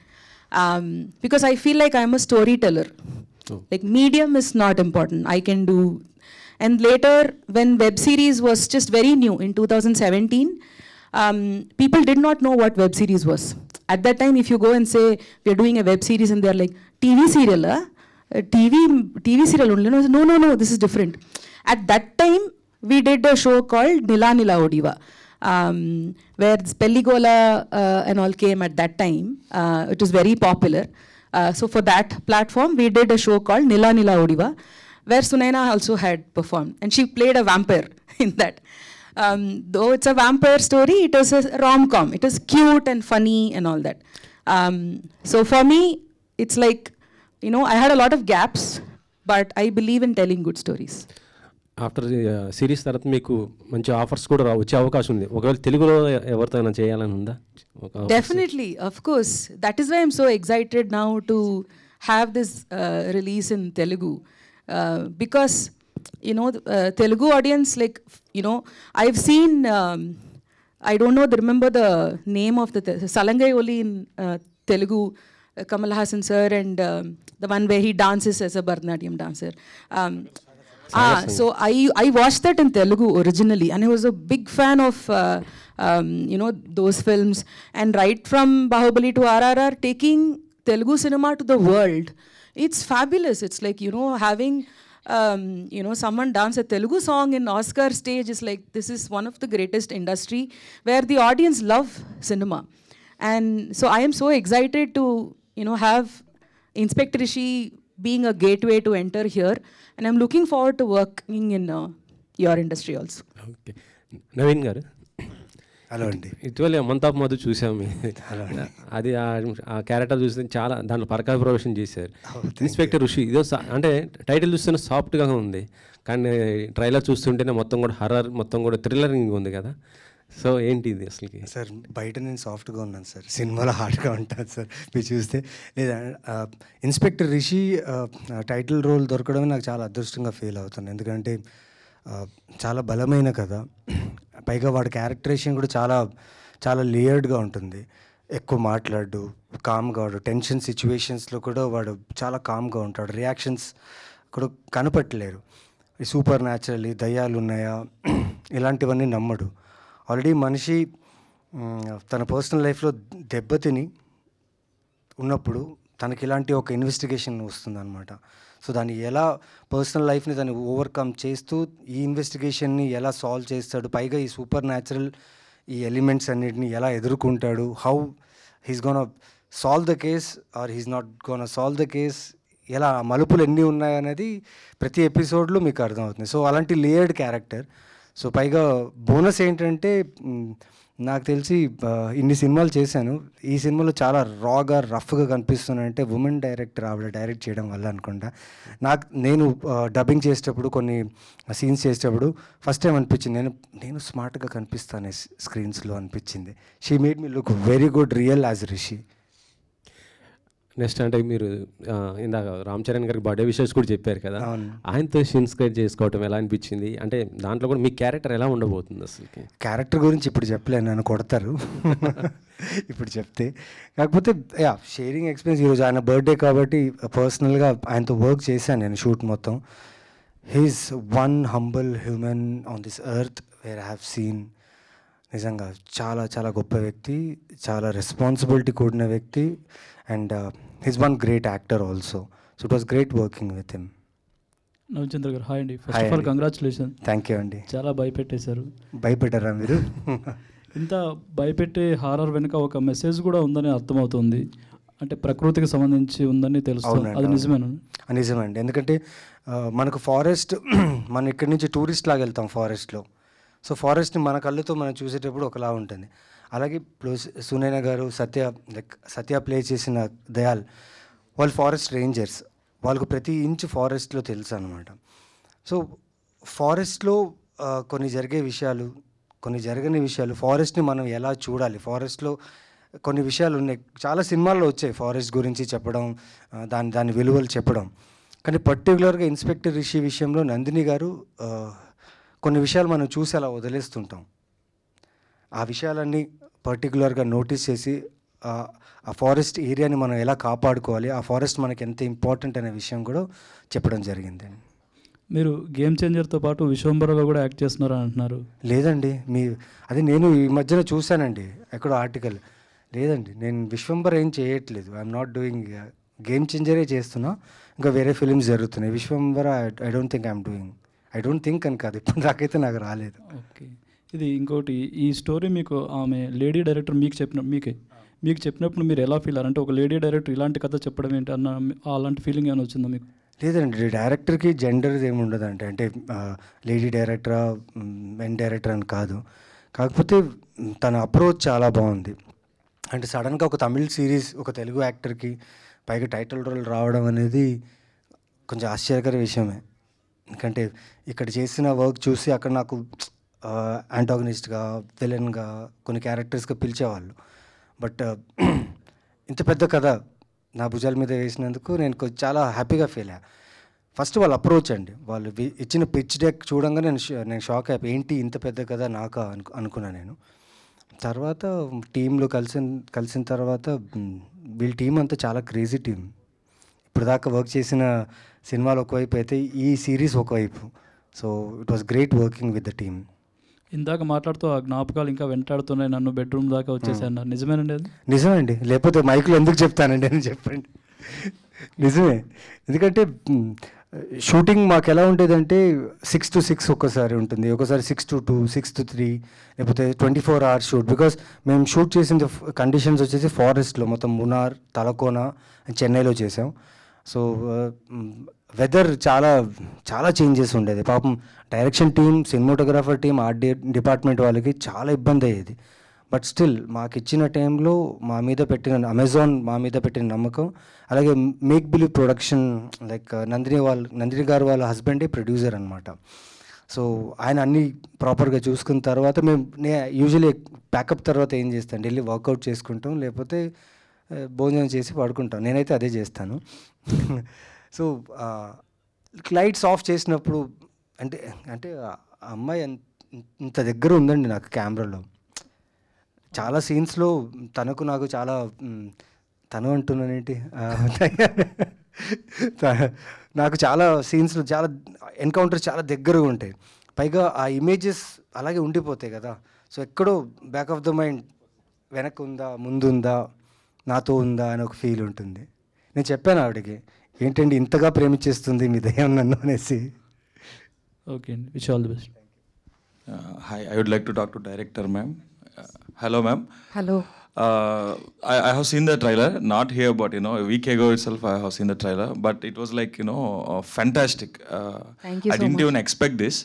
um, because I feel like I'm a storyteller. Oh. Like medium is not important. I can do. And later, when web series was just very new in 2017, um, people did not know what web series was. At that time, if you go and say, we're doing a web series, and they're like, TV serial, Uh, TV, TV serial only. No, no, no, this is different. At that time, we did a show called Nila Nila Odiva, um, where Spelligola uh, and all came at that time. Uh, it was very popular. Uh, so for that platform, we did a show called Nila Nila Odiva, where Sunaina also had performed. And she played a vampire in that. um, though it's a vampire story, it is a rom-com. It is cute and funny and all that. Um, so for me, it's like, you know, I had a lot of gaps, but I believe in telling good stories. After series తర్వాత మీకు మంచి offers కూడా వచ్చే అవకాశం ఉంది ఒకవేళ తెలుగులో ఎవరితో చేయాలని ఉందా definitely of course that is why I'm so excited now to have this release in Telugu because you know Telugu audience like you know, I've seen, um, I don't know, remember the name of the, Salangai Oli in uh, Telugu, uh, Kamal Hassan sir, and um, the one where he dances as a Bharatanatyam dancer. Um, ah, so I, I watched that in Telugu originally, and I was a big fan of, uh, um, you know, those films. And right from Bahubali to RRR, taking Telugu cinema to the world, it's fabulous. It's like, you know, having um, you know, someone dance a Telugu song in Oscar stage is like, this is one of the greatest industry where the audience love cinema. And so I am so excited to, you know, have Inspector Rishi being a gateway to enter here. And I'm looking forward to working in uh, your industry also. Okay. Naveen Garu. Hello అండి ఇటీవలే మంతాప్ మధు చూసాము అది ఆ character చూస్తే చాలా దాంట్లో పరకాల ప్రవేశం చేశారు ఇన్స్పెక్టర్ ఋషి ఇదో అంటే టైటిల్ చూస్తేనే సాఫ్ట్గా ఉంది కానీ ట్రైలర్ చూస్తుంటేనే మొత్తం కూడా హర్రర్ మొత్తం కూడా థ్రిల్లరింగ్ ఉంది కదా సో ఏంటి ఇది అసలు సార్ బయట నేను సాఫ్ట్గా ఉన్నాను సార్ సినిమాలో హార్డ్గా ఉంటాను సార్ మీరు చూస్తే లేదా ఇన్స్పెక్టర్ రిషి టైటిల్ రోల్ దొరకడమే నాకు చాలా అదృష్టంగా ఫీల్ అవుతాను ఎందుకంటే చాలా బలమైన కథ పైగా వాడి క్యారెక్టరేషన్ కూడా చాలా చాలా లేయర్డ్గా ఉంటుంది ఎక్కువ మాట్లాడు కామ్గా వాడు టెన్షన్ సిచ్యువేషన్స్లో కూడా వాడు చాలా కామ్గా ఉంటాడు రియాక్షన్స్ కూడా కనపట్టలేరు సూపర్ న్యాచురల్లీ దయ్యాలు ఉన్నాయా ఇలాంటివన్నీ నమ్మడు ఆల్రెడీ మనిషి తన పర్సనల్ లైఫ్లో దెబ్బతిని ఉన్నప్పుడు తనకి ఇలాంటి ఒక ఇన్వెస్టిగేషన్ వస్తుందన్నమాట సో దాన్ని ఎలా పర్సనల్ లైఫ్ని దాన్ని ఓవర్కమ్ చేస్తూ ఈ ఇన్వెస్టిగేషన్ని ఎలా సాల్వ్ చేస్తాడు పైగా ఈ సూపర్ న్యాచురల్ ఈ ఎలిమెంట్స్ అన్నిటిని ఎలా ఎదుర్కొంటాడు how he's gonna solve the case or he's not gonna solve the case ఎలా మలుపులు ఎన్ని ఉన్నాయనేది ప్రతి ఎపిసోడ్లో మీకు అర్థమవుతుంది సో అలాంటి లేయర్డ్ క్యారెక్టర్ సో పైగా బోనస్ ఏంటంటే నాకు తెలిసి ఇన్ని సినిమాలు చేశాను ఈ సినిమాలో చాలా రాగా రఫ్గా కనిపిస్తున్నాయంటే ఉమెన్ డైరెక్టర్ ఆవిడ డైరెక్ట్ చేయడం వల్ల అనుకుంటా నాకు నేను డబ్బింగ్ చేసేటప్పుడు కొన్ని సీన్స్ చేసేటప్పుడు ఫస్ట్ టైం అనిపించింది నేను నేను స్మార్ట్గా కనిపిస్తాను స్క్రీన్స్లో అనిపించింది she made me look very good real as Rishi next అంటే మీరు ఇందాక రామ్ చరణ్ గారికి బర్త్డే విషయస్ కూడా చెప్పారు కదా ఆయనతో ఇన్స్క్రైబ్ చేసుకోవటం ఎలా అనిపించింది అంటే దాంట్లో కూడా మీ క్యారెక్టర్ ఎలా ఉండబోతుంది అసలు క్యారెక్టర్ గురించి ఇప్పుడు చెప్పలేను నన్ను కొడతారు ఇప్పుడు చెప్తే కాకపోతే యా షేరింగ్ ఎక్స్పీరియన్స్ ఈరోజు ఆయన బర్త్డే కాబట్టి పర్సనల్గా ఆయనతో వర్క్ చేశాను నేను షూట్ మొత్తం he's one humble human on this earth where have seen నిజంగా చాలా చాలా గొప్ప వ్యక్తి చాలా రెస్పాన్సిబిలిటీ కూడిన వ్యక్తి and his one great actor also so it was great working with him Navachandra garu hi అండి first of all congratulation thank you అండి చాలా భయపెట్టేశారు భయపెట్టారా మీరు ఇంత భయపెట్టే హారర్ వెనుక ఒక మెసేజ్ కూడా ఉందని అర్థమవుతుంది అంటే ప్రకృతికి సంబంధించి ఉందని తెలుసు అది నిజమేనా నిజమండి ఎందుకంటే మనకు ఫారెస్ట్ మనం ఇక్కడి నుంచి టూరిస్ట్ లాగా వెళ్తాం ఫారెస్ట్లో సో ఫారెస్ట్ని మన కళ్ళతో మనం చూసేటప్పుడు ఒకలా ఉంటుంది అలాగే ఇప్పుడు సునైన గారు సత్య లైక్ సత్య ప్లే చేసిన దయాల్ వాళ్ళు ఫారెస్ట్ రేంజర్స్ వాళ్ళకు ప్రతి ఇంచ్ ఫారెస్ట్లో తెలుసు అనమాట సో ఫారెస్ట్లో కొన్ని జరిగే విషయాలు కొన్ని జరగని విషయాలు ఫారెస్ట్ని మనం ఎలా చూడాలి ఫారెస్ట్లో కొన్ని విషయాలు ఉన్నాయి చాలా సినిమాల్లో వచ్చాయి ఫారెస్ట్ గురించి చెప్పడం దాని దాని విలువలు చెప్పడం కానీ పర్టికులర్గా ఇన్స్పెక్టర్ రిషి విషయంలో నందిని గారు కొన్ని విషయాలు మనం చూసి అలా వదిలేస్తుంటాం ఆ విషయాలన్నీ పర్టికులర్గా నోటీస్ చేసి ఆ ఫారెస్ట్ ఏరియాని మనం ఎలా కాపాడుకోవాలి ఆ ఫారెస్ట్ మనకి ఎంత ఇంపార్టెంట్ అనే విషయం కూడా చెప్పడం జరిగింది మీరు గేమ్ చేంజర్తో పాటు విశ్వంబరలో కూడా యాక్ట్ చేస్తున్నారు అంటున్నారు లేదండి మీ అది నేను ఈ మధ్యన చూశానండి ఎక్కడో ఆర్టికల్ లేదండి నేను విశ్వంబర్ ఏం చేయట్లేదు ఐఎమ్ నాట్ డూయింగ్ గేమ్ చేంజరే చేస్తున్నా ఇంకా వేరే ఫిలిమ్స్ జరుగుతున్నాయి Vishwambhar I don't think I'm doing I don't think అని కాదు ఇప్పుడు నాకైతే నాకు రాలేదు ఓకే ఇది ఇంకోటి ఈ స్టోరీ మీకు ఆమె లేడీ డైరెక్టర్ మీకు చెప్పిన మీకే మీకు చెప్పినప్పుడు మీరు ఎలా ఫీల్ అంటే ఒక లేడీ డైరెక్టర్ ఇలాంటి కథ చెప్పడం ఏంటి అన్న అలాంటి ఫీలింగ్ ఏమైనా వచ్చిందా మీకు లేదండి డైరెక్టర్కి జెండర్ ఏమి అంటే అంటే లేడీ డైరెక్టరా మెన్ డైరెక్టర్ అని కాదు కాకపోతే తన అప్రోచ్ చాలా బాగుంది అంటే సడన్గా ఒక తమిళ్ సిరీస్ ఒక తెలుగు యాక్టర్కి పైగా టైటిల్ రోల్ రావడం అనేది కొంచెం ఆశ్చర్యకర విషయమే ఎందుకంటే ఇక్కడ చేసిన వర్క్ చూసి అక్కడ నాకు యాంటాగనిస్ట్గా విలన్గా కొన్ని క్యారెక్టర్స్గా పిలిచేవాళ్ళు బట్ ఇంత పెద్ద కథ నా భుజాల మీద వేసినందుకు నేను చాలా హ్యాపీగా ఫీల్ అయ్యా ఫస్ట్ వాళ్ళు అప్రోచ్ అండి వాళ్ళు ఇచ్చిన పిచ్ డెక్ చూడంగా నేను నేను షాక్ అయిపోయి ఏంటి ఇంత పెద్ద కదా నాకు అను అనుకున్నా నేను తర్వాత టీంలో కలిసిన కలిసిన తర్వాత వీళ్ళ టీం అంతా చాలా క్రేజీ టీం ఇప్పుడు దాకా వర్క్ చేసిన సినిమాలు ఒకవైపు అయితే ఈ సిరీస్ ఒకవైపు so it was great working with the team ఇందాక మాట్లాడుతూ ఆ జ్ఞాపకాలు ఇంకా వెంటాడుతున్నాయి నన్ను బెడ్రూమ్ దాకా వచ్చేసాను hmm. నిజమేనండి అది నిజమండి లేకపోతే మైకులు ఎందుకు చెప్తానండి అని చెప్పండి నిజమే ఎందుకంటే షూటింగ్ మాకు ఎలా ఉండేదంటే సిక్స్ టు సిక్స్ ఒక్కసారి ఉంటుంది ఒకసారి six to two six to three లేకపోతే twenty four hours shoot because మేము షూట్ చేసిన కండిషన్స్ వచ్చేసి ఫారెస్ట్లో మొత్తం మునార్ తలకోన చెన్నైలో చేసాం సో వెదర్ uh, చాలా చాలా చేంజెస్ ఉండేది పాపం direction team cinematographer team art department వాళ్ళకి చాలా ఇబ్బంది అయ్యేది బట్ స్టిల్ మాకు ఇచ్చిన టైంలో మా మీద పెట్టిన అమెజాన్ మా మీద పెట్టిన నమ్మకం అలాగే make believe production like Nandini వాళ్ళ నందిని గారు వాళ్ళ హస్బెండే ప్రొడ్యూసర్ అనమాట సో ఆయన అన్నీ ప్రాపర్గా చూసుకున్న తర్వాత మేము నే యూజువలీ ప్యాకప్ తర్వాత ఏం చేస్తాం డైలీ వర్కౌట్ చేసుకుంటాం లేకపోతే భోజనం చేసి పడుకుంటాను నేనైతే అదే చేస్తాను సో లైట్స్ ఆఫ్ చేసినప్పుడు అంటే అంటే అమ్మాయి ఇంత దగ్గర ఉందండి నాకు కెమెరాలో చాలా సీన్స్లో తనకు నాకు చాలా తను అంటున్నానేంటి నాకు చాలా సీన్స్లో చాలా ఎన్కౌంటర్స్ చాలా దగ్గరగా ఉంటాయి పైగా ఆ ఇమేజెస్ అలాగే ఉండిపోతాయి కదా సో ఎక్కడో బ్యాక్ ఆఫ్ ద మైండ్ వెనక్కి ఉందా ముందుందా నాతో ఉందా అని ఒక ఫీల్ ఉంటుంది నేను చెప్పాను ఆవిడకి ఏంటండి ఇంతగా ప్రేమించేస్తుంది మీ దయ్యం నన్ను అనేసి ఓకే అండి wish all the best hi I would like to talk to director ma'am hello ma'am hello I have seen the trailer not here but you know week ago itself I have seen the trailer but it was like you know fantastic I didn't you know expect this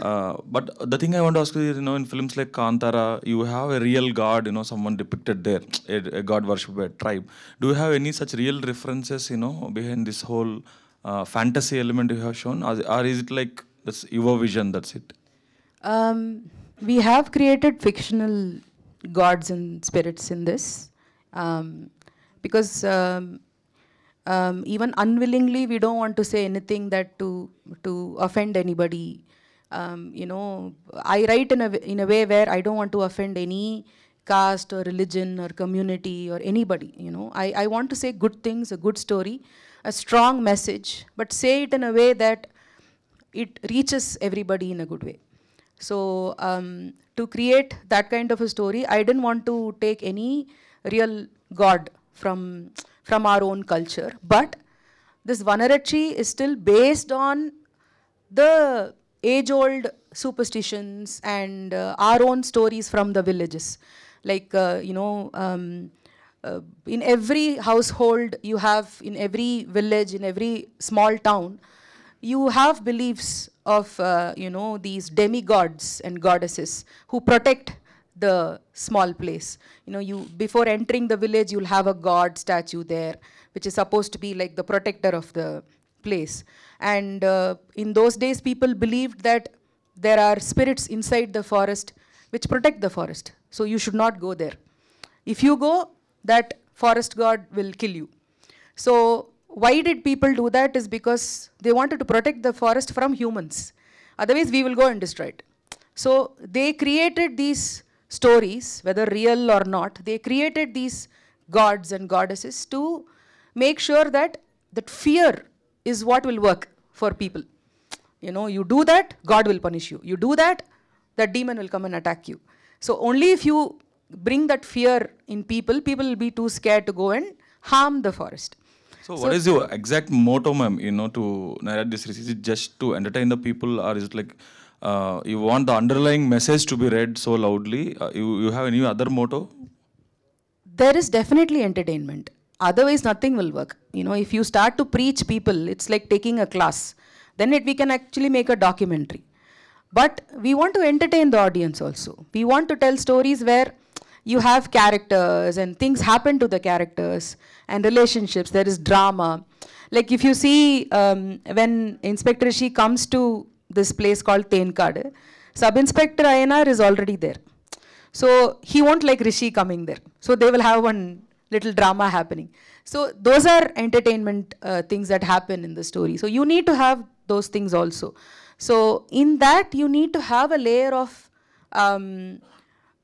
Uh, but the thing I want to ask you is, you know, in films like Kantara, you have a real god, you know, someone depicted there, a, a god a tribe. Do you have any such real references, you know, behind this whole uh, fantasy element you have shown, or, or is it like this your vision? That's it. Um, we have created fictional gods and spirits in this, um, because. Um, um even unwillingly, we don't want to say anything that to to offend anybody um, you know, I write in a, in a way where I don't want to offend any caste or religion or community or anybody, you know. I, I want to say good things, a good story, a strong message, but say it in a way that it reaches everybody in a good way. So um, to create that kind of a story, I didn't want to take any real god from, from our own culture, but this Vanaratri is still based on the age old superstitions and uh, our own stories from the villages. Like, uh, you know, um, uh, in every household you have, in every village, in every small town, you have beliefs of, uh, you know, these demigods and goddesses who protect the small place. You know, you before entering the village, you'll have a god statue there, which is supposed to be like the protector of the place. And uh, in those days, people believed that there are spirits inside the forest which protect the forest. So you should not go there. If you go, that forest god will kill you. So why did people do that is because they wanted to protect the forest from humans. Otherwise, we will go and destroy it. So they created these stories, whether real or not, they created these gods and goddesses to make sure that that fear is what will work for people. You know, you do that, God will punish you. You do that, that demon will come and attack you. So only if you bring that fear in people, people will be too scared to go and harm the forest. So, so what is your exact motto, ma'am, you know, to narrate this Is it just to entertain the people or is it like uh, you want the underlying message to be read so loudly? Uh, you, you have any other motto? There is definitely entertainment. Otherwise, nothing will work. You know, if you start to preach people, it's like taking a class. Then it, we can actually make a documentary. But we want to entertain the audience also. We want to tell stories where you have characters and things happen to the characters and relationships. There is drama. Like if you see um, when Inspector Rishi comes to this place called Tenkad, Sub-Inspector Ayanar is already there. So he won't like Rishi coming there. So they will have one little drama happening. So those are entertainment uh, things that happen in the story. So you need to have those things also. So in that, you need to have a layer of, um,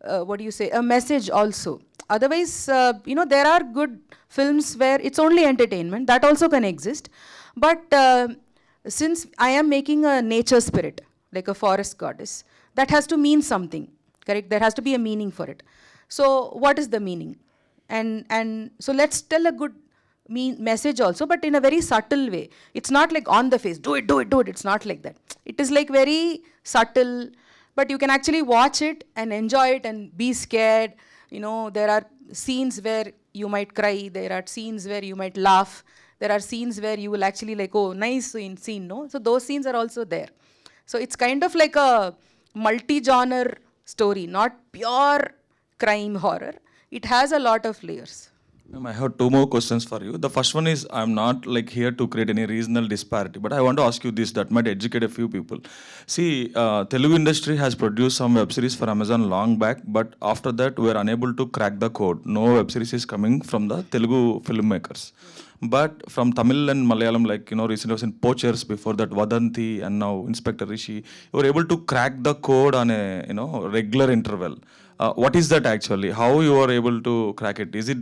uh, what do you say, a message also. Otherwise, uh, you know, there are good films where it's only entertainment. That also can exist. But uh, since I am making a nature spirit, like a forest goddess, that has to mean something, correct? There has to be a meaning for it. So what is the meaning? and and so let's tell a good mean message also but in a very subtle way it's not like on the face do it do it do it it's not like that it is like very subtle but you can actually watch it and enjoy it and be scared you know there are scenes where you might cry there are scenes where you might laugh there are scenes where you will actually like oh nice scene, scene no so those scenes are also there so it's kind of like a multi genre story not pure crime horror it has a lot of layers. I have two more questions for you. The first one is I'm not like here to create any regional disparity, but I want to ask you this that might educate a few people. See, uh, Telugu industry has produced some web series for Amazon long back, but after that we are unable to crack the code. No web series is coming from the Telugu filmmakers. But from Tamil and Malayalam, like you know, recently was in Poachers before that Vadanti and now Inspector Rishi, we were able to crack the code on a you know regular interval. Uh, what is that actually? How you are able to crack it? Is it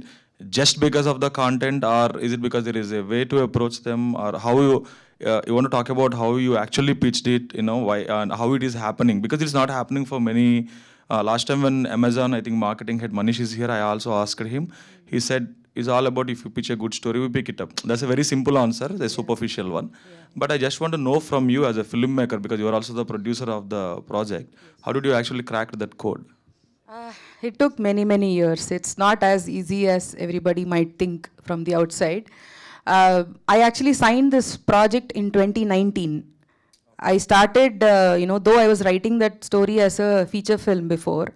just because of the content or is it because there is a way to approach them or how you uh, you want to talk about how you actually pitched it you know why and how it is happening because it's not happening for many uh, last time when amazon i think marketing head manish is here i also asked him he said it's all about if you pitch a good story we pick it up that's a very simple answer the superficial one yeah. but i just want to know from you as a filmmaker because you are also the producer of the project yes. how did you actually crack that code uh, it took many, many years. It's not as easy as everybody might think from the outside. Uh, I actually signed this project in 2019. I started, uh, you know, though I was writing that story as a feature film before.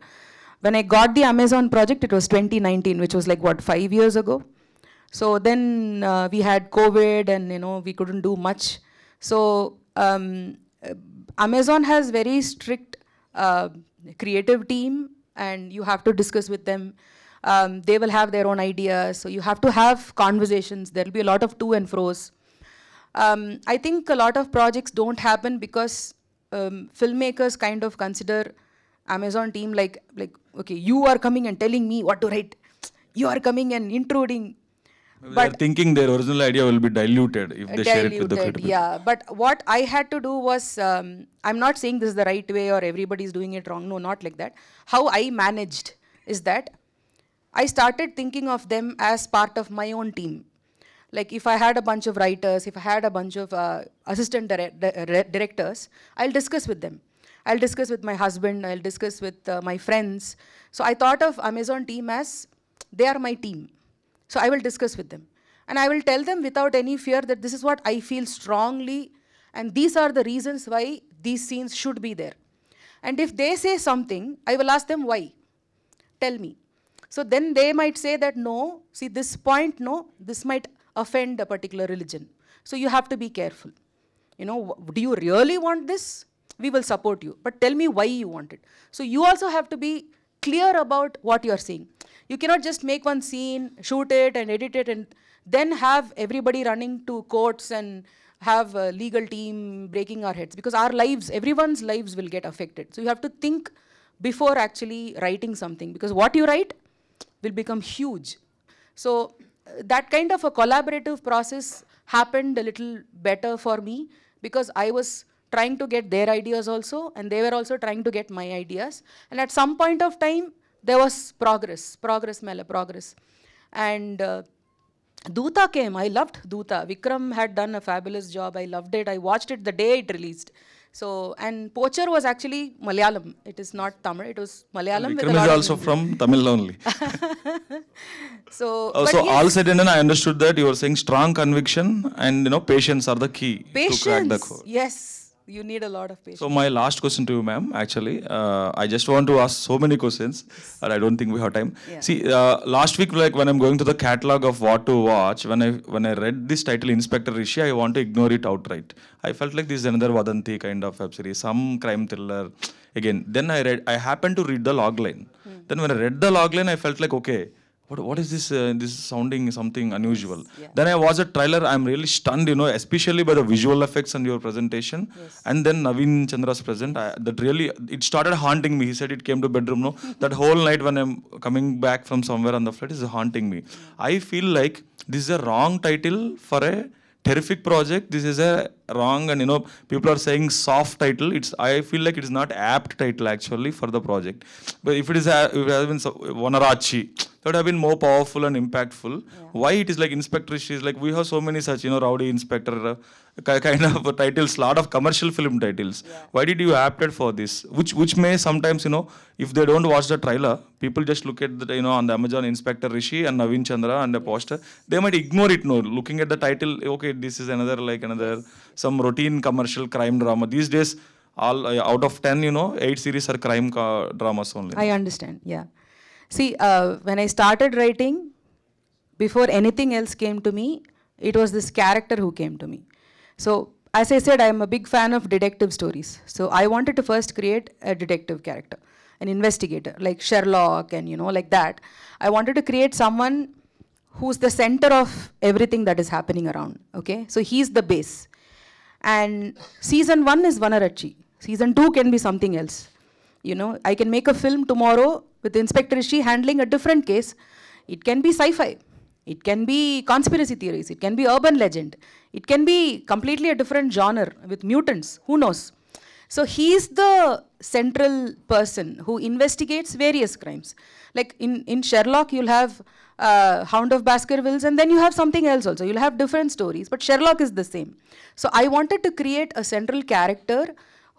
When I got the Amazon project, it was 2019, which was like, what, five years ago? So then uh, we had COVID and, you know, we couldn't do much. So um, Amazon has very strict uh, creative team and you have to discuss with them. Um, they will have their own ideas. So you have to have conversations. There will be a lot of to and fro's. Um, I think a lot of projects don't happen because um, filmmakers kind of consider Amazon team like, like, okay, you are coming and telling me what to write. You are coming and intruding. But They're thinking their original idea will be diluted if they diluted, share it with the critical. Yeah, but what I had to do was, um, I'm not saying this is the right way or everybody's doing it wrong. No, not like that. How I managed is that I started thinking of them as part of my own team. Like if I had a bunch of writers, if I had a bunch of uh, assistant dire directors, I'll discuss with them. I'll discuss with my husband, I'll discuss with uh, my friends. So I thought of Amazon team as they are my team. So I will discuss with them. And I will tell them without any fear that this is what I feel strongly and these are the reasons why these scenes should be there. And if they say something, I will ask them why. Tell me. So then they might say that no, see this point, no, this might offend a particular religion. So you have to be careful. You know, do you really want this? We will support you. But tell me why you want it. So you also have to be clear about what you are saying. You cannot just make one scene, shoot it and edit it and then have everybody running to courts and have a legal team breaking our heads because our lives, everyone's lives will get affected. So you have to think before actually writing something because what you write will become huge. So uh, that kind of a collaborative process happened a little better for me because I was trying to get their ideas also and they were also trying to get my ideas. And at some point of time, there was progress, progress mele, progress. And uh, Duta came, I loved Duta. Vikram had done a fabulous job, I loved it. I watched it the day it released. So, and Poacher was actually Malayalam. It is not Tamil, it was Malayalam. And Vikram is also from Tamil only. so, oh, but so yes. all said and then I understood that you were saying strong conviction and you know patience are the key patience, to crack the code. Yes, you need a lot of patience. So my last question to you, ma'am, actually, uh, I just want to ask so many questions, yes. but I don't think we have time. Yeah. See, uh, last week, like when I'm going to the catalog of what to watch, when I when I read this title, Inspector Rishi, I want to ignore it outright. I felt like this is another Vadanti kind of web series, some crime thriller. Again, then I read, I happened to read the log line. Hmm. Then when I read the log line, I felt like okay what, what is this? Uh, this is sounding something unusual. Yes, yeah. Then I watched the trailer. I'm really stunned, you know, especially by the visual effects and your presentation. Yes. And then Naveen Chandra's present, I, that really, it started haunting me. He said it came to bedroom, no? that whole night when I'm coming back from somewhere on the flight is haunting me. I feel like this is a wrong title for a terrific project. This is a wrong and you know people are saying soft title. It's I feel like it is not apt title actually for the project. But if it is a, uh, if it has been Vanarachi, would have been more powerful and impactful. Yeah. Why it is like Inspector She is like we have so many such you know rowdy inspector uh, kind of titles, lot of commercial film titles. Yeah. Why did you opted for this? Which which may sometimes you know if they don't watch the trailer, people just look at the you know on the Amazon Inspector Rishi and Navin Chandra and the yes. poster, they might ignore it. No, looking at the title, okay, this is another like another some routine commercial crime drama. These days all uh, out of 10 you know 8 series are crime uh, dramas only i understand yeah See, uh, when I started writing, before anything else came to me, it was this character who came to me. So, as I said, I'm a big fan of detective stories. So, I wanted to first create a detective character, an investigator, like Sherlock and, you know, like that. I wanted to create someone who's the center of everything that is happening around, okay? So, he's the base. And season one is Vanarachi. Season two can be something else. You know, I can make a film tomorrow with Inspector Rishi handling a different case. It can be sci-fi. It can be conspiracy theories. It can be urban legend. It can be completely a different genre with mutants. Who knows? So he's the central person who investigates various crimes. Like in, in Sherlock, you'll have uh, Hound of Baskervilles, and then you have something else also. You'll have different stories, but Sherlock is the same. So I wanted to create a central character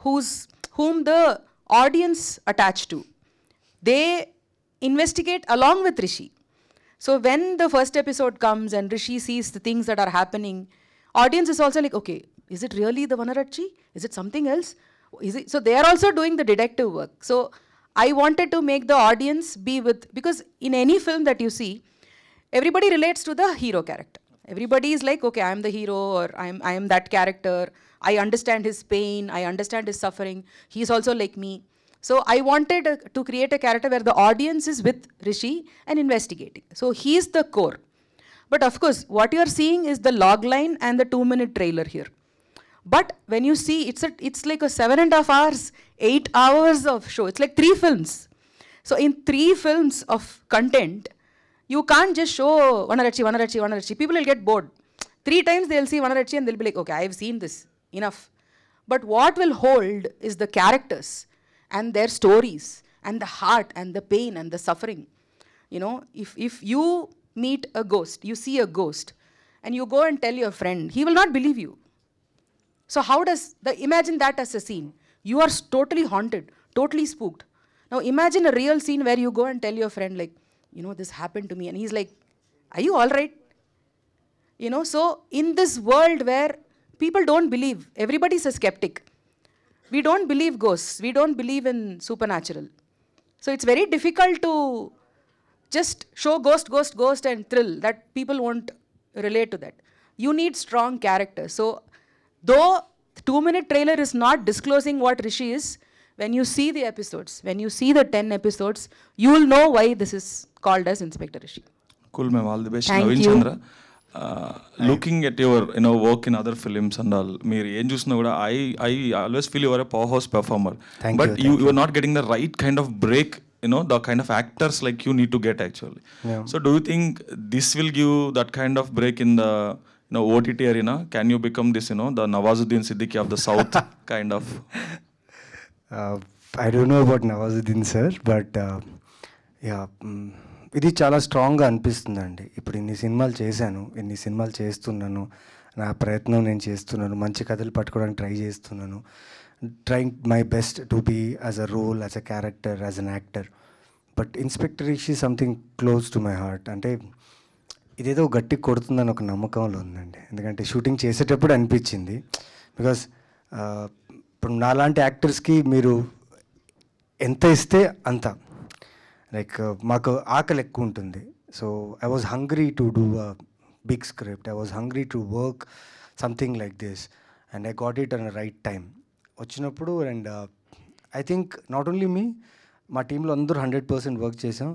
who's, whom the audience attached to they investigate along with Rishi. So when the first episode comes and Rishi sees the things that are happening, audience is also like, okay, is it really the Vanarachi? Is it something else? Is it? So they are also doing the detective work. So I wanted to make the audience be with, because in any film that you see, everybody relates to the hero character. Everybody is like, okay, I'm the hero or I'm, I am that character. I understand his pain. I understand his suffering. He's also like me. So I wanted to create a character where the audience is with Rishi and investigating. So he's the core. But of course, what you're seeing is the log line and the two-minute trailer here. But when you see, it's, a, it's like a seven and a half hours, eight hours of show. It's like three films. So in three films of content, you can't just show Vanarachi, Vanarachi, Vanarachi. People will get bored. Three times they'll see Vanarachi and they'll be like, okay, I've seen this, enough. But what will hold is the characters and their stories and the heart and the pain and the suffering. You know, if, if you meet a ghost, you see a ghost, and you go and tell your friend, he will not believe you. So how does, the, imagine that as a scene. You are totally haunted, totally spooked. Now imagine a real scene where you go and tell your friend like, you know, this happened to me. And he's like, are you all right? You know, so in this world where people don't believe, everybody's a skeptic we don't believe ghosts, we don't believe in supernatural. So it's very difficult to just show ghost, ghost, ghost and thrill that people won't relate to that. You need strong character. So though two minute trailer is not disclosing what Rishi is, when you see the episodes, when you see the 10 episodes, you will know why this is called as Inspector Rishi. Cool, ma'am. All the best. Thank you. Chandra. Looking at your you know work in other films and all మీరు I చూసినా కూడా I I always feel your a power you. Performer but you are not getting the right kind of break, you know the kind of actors like you need to get actually yeah. so do you think this will give that kind of break in the you know ott arena can you become this you know the nawazuddin siddiqui of the south kind of uh, i don't know about nawazuddin sir but uh, yeah mm, ఇది చాలా స్ట్రాంగ్గా అనిపిస్తుందండి ఇప్పుడు ఇన్ని సినిమాలు చేశాను ఇన్ని సినిమాలు చేస్తున్నాను నా ప్రయత్నం నేను చేస్తున్నాను మంచి కథలు పట్టుకోవడానికి ట్రై చేస్తున్నాను trying my best to be as a role as a character as an actor but inspector Rishi something close to my heart అంటే ఇదేదో గట్టి కొడుతుందని ఒక నమ్మకంలో ఉందండి ఎందుకంటే షూటింగ్ చేసేటప్పుడు అనిపించింది బికాస్ uh, ఇప్పుడు నాలాంటి యాక్టర్స్కి మీరు ఎంత ఇస్తే అంత లైక్ uh, మాకు ఆకలి ఎక్కువ ఉంటుంది so I was hungry to do a big script I was hungry to work something like this and I got it on right time వచ్చినప్పుడు and I think not only me మా టీంలో అందరూ hundred percent work చేసాం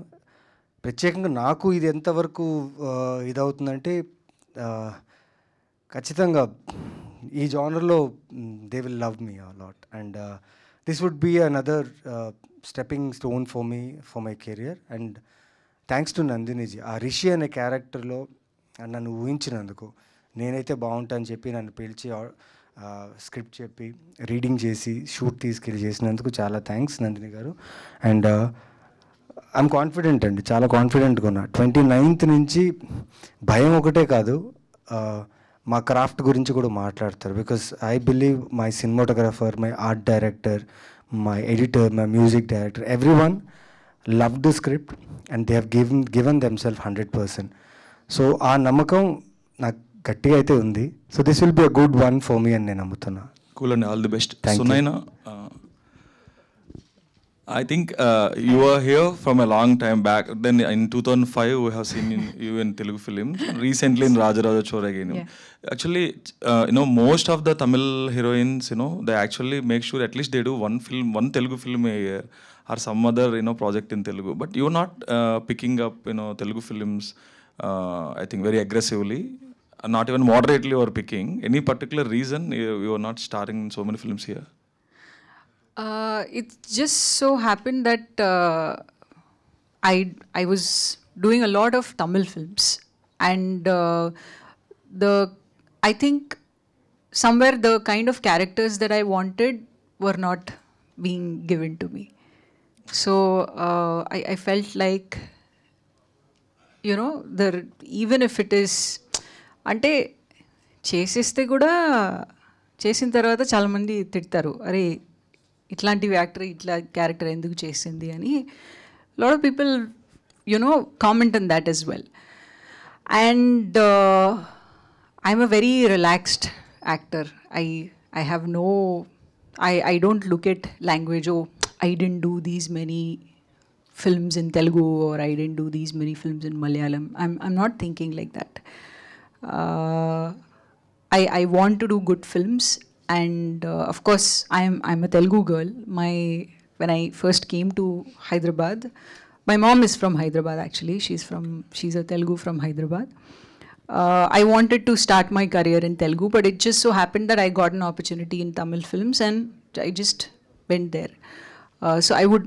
ప్రత్యేకంగా నాకు ఇది ఎంతవరకు uh, ఇదవుతుందంటే uh, ఖచ్చితంగా ఈ జానర్లో they will love me lot and this would be another stepping stone for me for my career and thanks to Nandini ji ఆ రిషి అనే క్యారెక్టర్లో నన్ను ఊహించినందుకు నేనైతే బాగుంటాను చెప్పి నన్ను పిలిచి స్క్రిప్ట్ చెప్పి రీడింగ్ చేసి షూట్ తీసుకెళ్ళి చేసినందుకు చాలా థ్యాంక్స్ నందిని గారు అండ్ ఐఎమ్ కాన్ఫిడెంట్ అండి చాలా కాన్ఫిడెంట్గా ఉన్నా ట్వంటీ నైన్త్ నుంచి భయం ఒకటే కాదు మా క్రాఫ్ట్ గురించి కూడా మాట్లాడతారు because I believe my cinematographer my art director my editor, my music director, everyone loved the script and they have given, given themselves 100%. So ఆ నమ్మకం నాకు గట్టిగా అయితే ఉంది so this will be a good one for me అని నేను నమ్ముతున్నా cool అండి all the best so Naina I think uh, you were here from a long time back. Then in 2005, we have seen in, you in Telugu films. Recently in Rajaraja Chora again. Yeah. Actually, uh, you know, most of the Tamil heroines, you know, they actually make sure at least they do one film, one Telugu film a year or some other, you know, project in Telugu. But you're not uh, picking up, you know, Telugu films, uh, I think, very aggressively. Not even moderately or picking. Any particular reason you, you are not starring in so many films here? Uh, it just so happened that uh, I I was doing a lot of Tamil films, and uh, the I think somewhere the kind of characters that I wanted were not being given to me. So uh, I, I felt like you know the even if it ante is guda చేసేస్తే కూడా చేసిన chalamandi tittaru తిడతారు అరే ఇట్లాంటి actor ఇట్లా character ఎందుకు చేసింది అని lot of people you know comment on that is well and I'm a very relaxed actor I I have no I I don't look at language oh I didn't do these many films in Telugu or I didn't do these many films in Malayalam. I'm, I'm not thinking like that. Uh, I, I want to do good films and uh, of course I'm I'm a Telugu girl. My when I first came to Hyderabad, my mom is from Hyderabad actually. She's from she's a Telugu from Hyderabad. Uh, I wanted to start my career in Telugu, but it just so happened that I got an opportunity in Tamil films, and I just went there. Uh, so I would,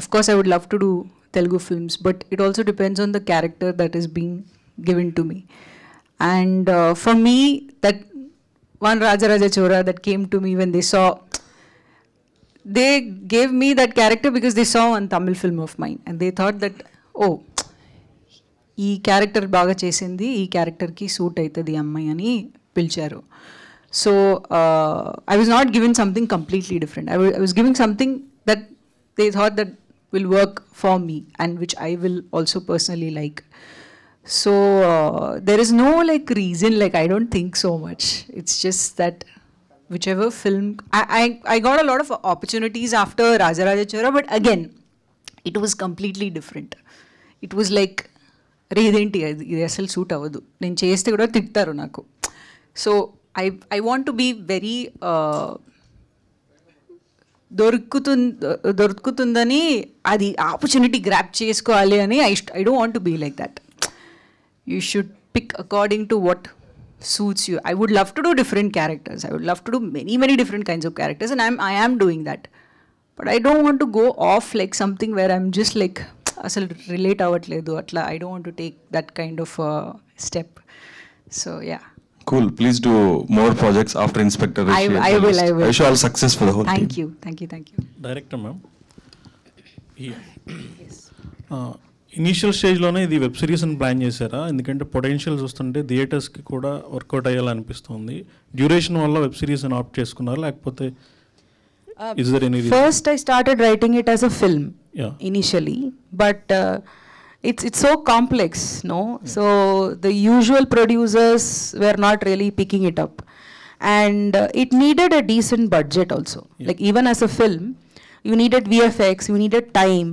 of course, I would love to do Telugu films, but it also depends on the character that is being given to me. And uh, for me, that one Rajaraja that came to me when they saw. They gave me that character because they saw one Tamil film of mine. And they thought that, oh, e character baga chesindi, e character ki suit aitadi ammayani pilcharo. So, uh, I was not given something completely different. I, I was giving something that they thought that will work for me and which I will also personally like. So there is no like reason like I don't think so much it's just that whichever film I got a lot of opportunities after Raja Raja Chora but again it was completely different it was like రేదేంటి అది ఇది అసలు suit అవ్వదు నేను చేస్తే కూడా తిట్టారు నాకు so I I want to be very దొరుకుతుంది దొరుకుతుందని అది ఆపర్చునిటీ గ్రాప్ చేసుకోవాలి అని I I don't want be like that you should pick according to what suits you. I would love to do different characters. I would love to do many, many different kinds of characters, and I'm I am doing that. But I don't want to go off like something where I'm just like relate అసలు I don't want to take that kind of step. So yeah. cool please do more projects after inspector I, I will i will wish you all success for the whole thank team. you thank you thank you director ma'am yeah. yes uh, initial స్టేజ్లోనే ఇది web series అని plan చేశారా ఎందుకంటే potential చూస్తుంటే థియేటర్స్కి కూడా work out అయ్యాలనిపిస్తుంది duration వల్ల వెబ్ సిరీస్ అని ఆప్ట్ చేసుకున్నారు లేకపోతే first I start writing it as a film initially but it's it's so complex no so the usual producers were not really picking it up and it needed a decent budget also like even as a film you needed VFX you needed time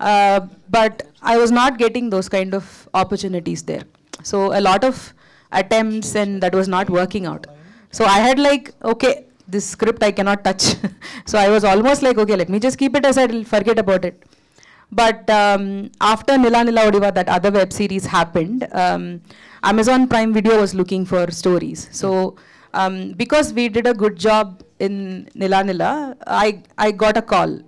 Uh, but I was not getting those kind of opportunities there. So a lot of attempts and that was not working out. So I had like, okay, this script I cannot touch. so I was almost like, okay, let me just keep it aside, I'll forget about it. But um, after Nila Nila Odiva, that other web series happened, um, Amazon Prime Video was looking for stories. So um, because we did a good job in Nila Nila, I, I got a call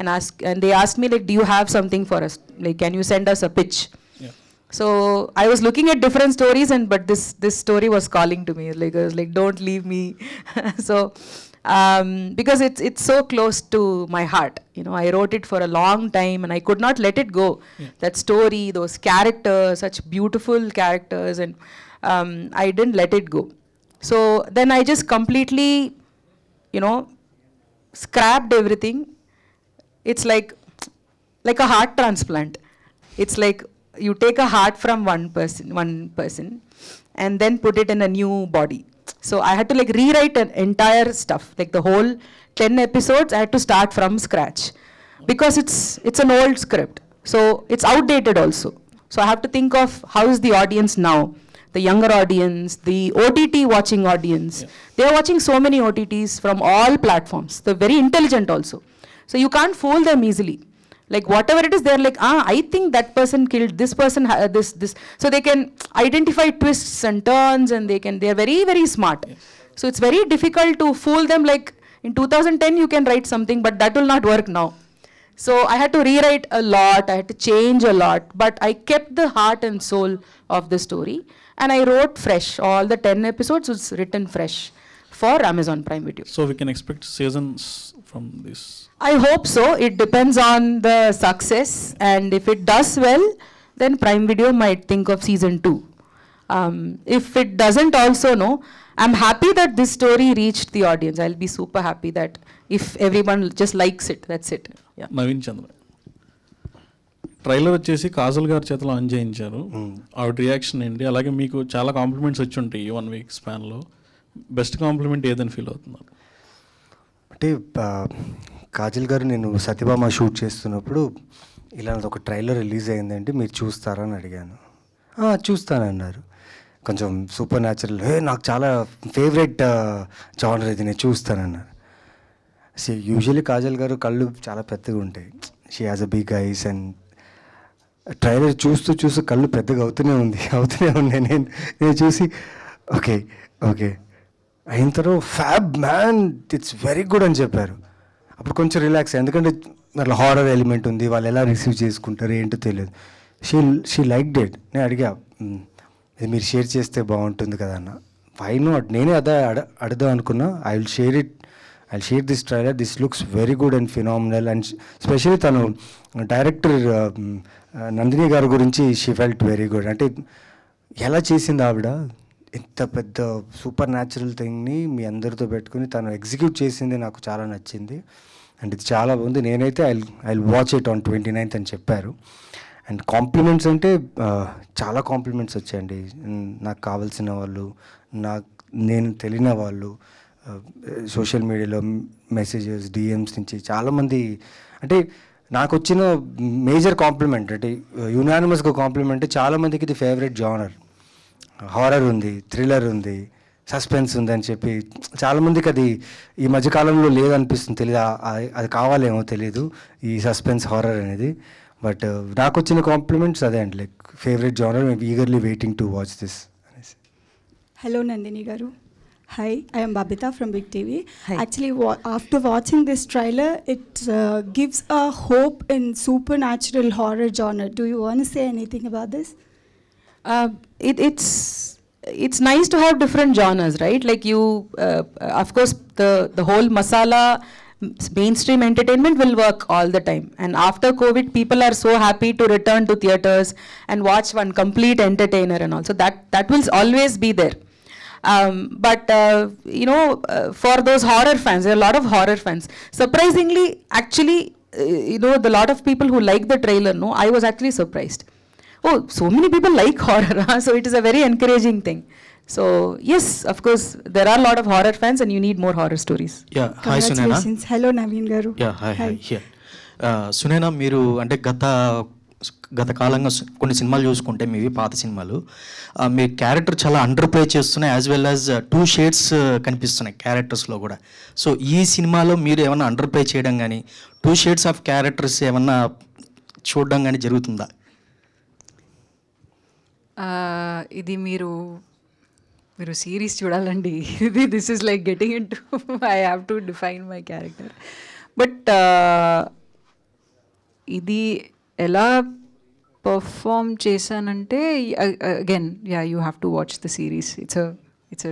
and ask and they asked me like do you have something for us like can you send us a pitch so I was looking at different stories, and but this this story was calling to me. Like I was like, "Don't leave me." so, um, because it's it's so close to my heart. You know, I wrote it for a long time, and I could not let it go. Yeah. That story, those characters, such beautiful characters, and um, I didn't let it go. So then I just completely, you know, scrapped everything it's like like a heart transplant. It's like you take a heart from one person, one person, and then put it in a new body. So I had to like rewrite an entire stuff, like the whole 10 episodes. I had to start from scratch because it's it's an old script. So it's outdated also. So I have to think of how is the audience now, the younger audience, the OTT watching audience. Yeah. They are watching so many OTTs from all platforms. They're very intelligent also. So you can't fool them easily. Like whatever it is, they're like, ah, I think that person killed this person, this, this. So they can identify twists and turns and they can, they're very, very smart. Yes. So it's very difficult to fool them like in 2010 you can write something, but that will not work now. So I had to rewrite a lot, I had to change a lot, but I kept the heart and soul of the story and I wrote fresh. All the 10 episodes was written fresh for Amazon Prime Video. So we can expect seasons from this? I hope so. It depends on the success, and if it does well, then Prime Video might think of season two. Um, if it doesn't, also no. I'm happy that this story reached the audience. I'll be super happy that if everyone just likes it, that's it. Yeah. Navin Chandra. Trailer వచ్చేసి కాజల్ గారి చేతిలో on చేయించారు ఆవిడ reaction ఏంటి అలాగే మీకు చాలా compliments వచ్చి ఉంటాయి ఈ వన్ వీక్ స్పాన్లో బెస్ట్ కాంప్లిమెంట్ ఏదని ఫీల్ అవుతున్నారు అంటే కాజల్ గారు నేను సత్యభామ షూట్ చేస్తున్నప్పుడు ఇలా ఒక ట్రైలర్ రిలీజ్ అయిందంటే మీరు చూస్తారని అడిగాను చూస్తానన్నారు కొంచెం సూపర్ న్యాచురల్ హే నాకు చాలా ఫేవరెట్ జానర్ ఇది నేను చూస్తానన్నారు సి యూజువలీ కాజల్ గారు కళ్ళు చాలా పెద్దగా ఉంటాయి she has a big eyes and trailer చూస్తూ చూస్తూ కళ్ళు పెద్దగా అవుతూనే ఉంది అవుతూనే ఉన్నాయి నేను నేను చూసి ఓకే ఓకే అయిన తర్వాత fab man it's very good అని చెప్పారు అప్పుడు కొంచెం రిలాక్స్ ఎందుకంటే మరి హారర్ ఎలిమెంట్ ఉంది వాళ్ళు ఎలా రిసీవ్ చేసుకుంటారు ఏంటో తెలియదు షీ షీ లైక్ డేట్ నేను అడిగా ఇది మీరు షేర్ చేస్తే బాగుంటుంది కదా అన్న ఫై నాట్ నేనే అదే అడ అడదాం అనుకున్నా I will share it I will share this trailer this looks very good and phenomenal and specially తను డైరెక్టర్ నందిని గారి గురించి షీ ఫెల్ట్ వెరీ గుడ్ అంటే ఎలా చేసింది ఆవిడ ఇంత పెద్ద సూపర్ న్యాచురల్ థింగ్ని మీ అందరితో పెట్టుకుని తను ఎగ్జిక్యూట్ చేసింది నాకు చాలా నచ్చింది అండ్ ఇది చాలా బాగుంది నేనైతే I I watch it on twenty ninth అని చెప్పారు అండ్ కాంప్లిమెంట్స్ అంటే చాలా కాంప్లిమెంట్స్ వచ్చాయండి నాకు కావాల్సిన వాళ్ళు నాకు నేను తెలియని వాళ్ళు సోషల్ మీడియాలో మెసేజెస్ డిఎమ్స్ నుంచి చాలామంది అంటే నాకు వచ్చిన మేజర్ కాంప్లిమెంట్ అంటే యునానిమస్గా కాంప్లిమెంట్ చాలామందికి ఇది ఫేవరెట్ జానర్ హారర్ ఉంది థ్రిల్లర్ ఉంది సస్పెన్స్ ఉంది అని చెప్పి చాలామందికి అది ఈ మధ్యకాలంలో లేదనిపిస్తుంది తెలియదు అది కావాలేమో తెలియదు ఈ సస్పెన్స్ హారర్ అనేది బట్ నాకు వచ్చిన కాంప్లిమెంట్స్ అదే అండి like favourite genre eagerly waiting to watch this అనేసి hello Nandini garu hi I'm Babitha from big TV actually after watching this trailer it gives a hope in supernatural horror genre do you want say anything about this Um, it, it's it's nice to have different genres, right? Like you, uh, of course, the the whole masala mainstream entertainment will work all the time. And after COVID, people are so happy to return to theaters and watch one complete entertainer and So that that will always be there. Um, but uh, you know, uh, for those horror fans, there are a lot of horror fans. Surprisingly, actually, uh, you know, the lot of people who like the trailer. No, I was actually surprised. oh, so many people like horror, huh? so it is a very encouraging thing. So yes, of course, there are a lot of horror fans, and you need more horror stories. Yeah, hi Sunaina. Hello Naveen Garu. Yeah, hi, hi. hi. Yeah. Sunaina, మీరు అంటే గత గత కాలంగా కొన్ని సినిమాలు చూసుకుంటే మీవి పాత సినిమాలు మీ క్యారెక్టర్ చాలా అండర్ ప్లే చేస్తున్నాయి as well as two shades కనిపిస్తున్నాయి క్యారెక్టర్స్లో కూడా సో ఈ సినిమాలో మీరు ఏమైనా అండర్ ప్లే చేయడం కానీ టూ షేడ్స్ ఆఫ్ క్యారెక్టర్స్ ఏమన్నా చూడడం కానీ జరుగుతుందా ఇది మీరు మీరు సిరీస్ చూడాలండి ఇది this is like getting into I have to define my character but ఇది ఎలా పర్ఫామ్ చేశానంటే again yeah you have to watch the series it's it's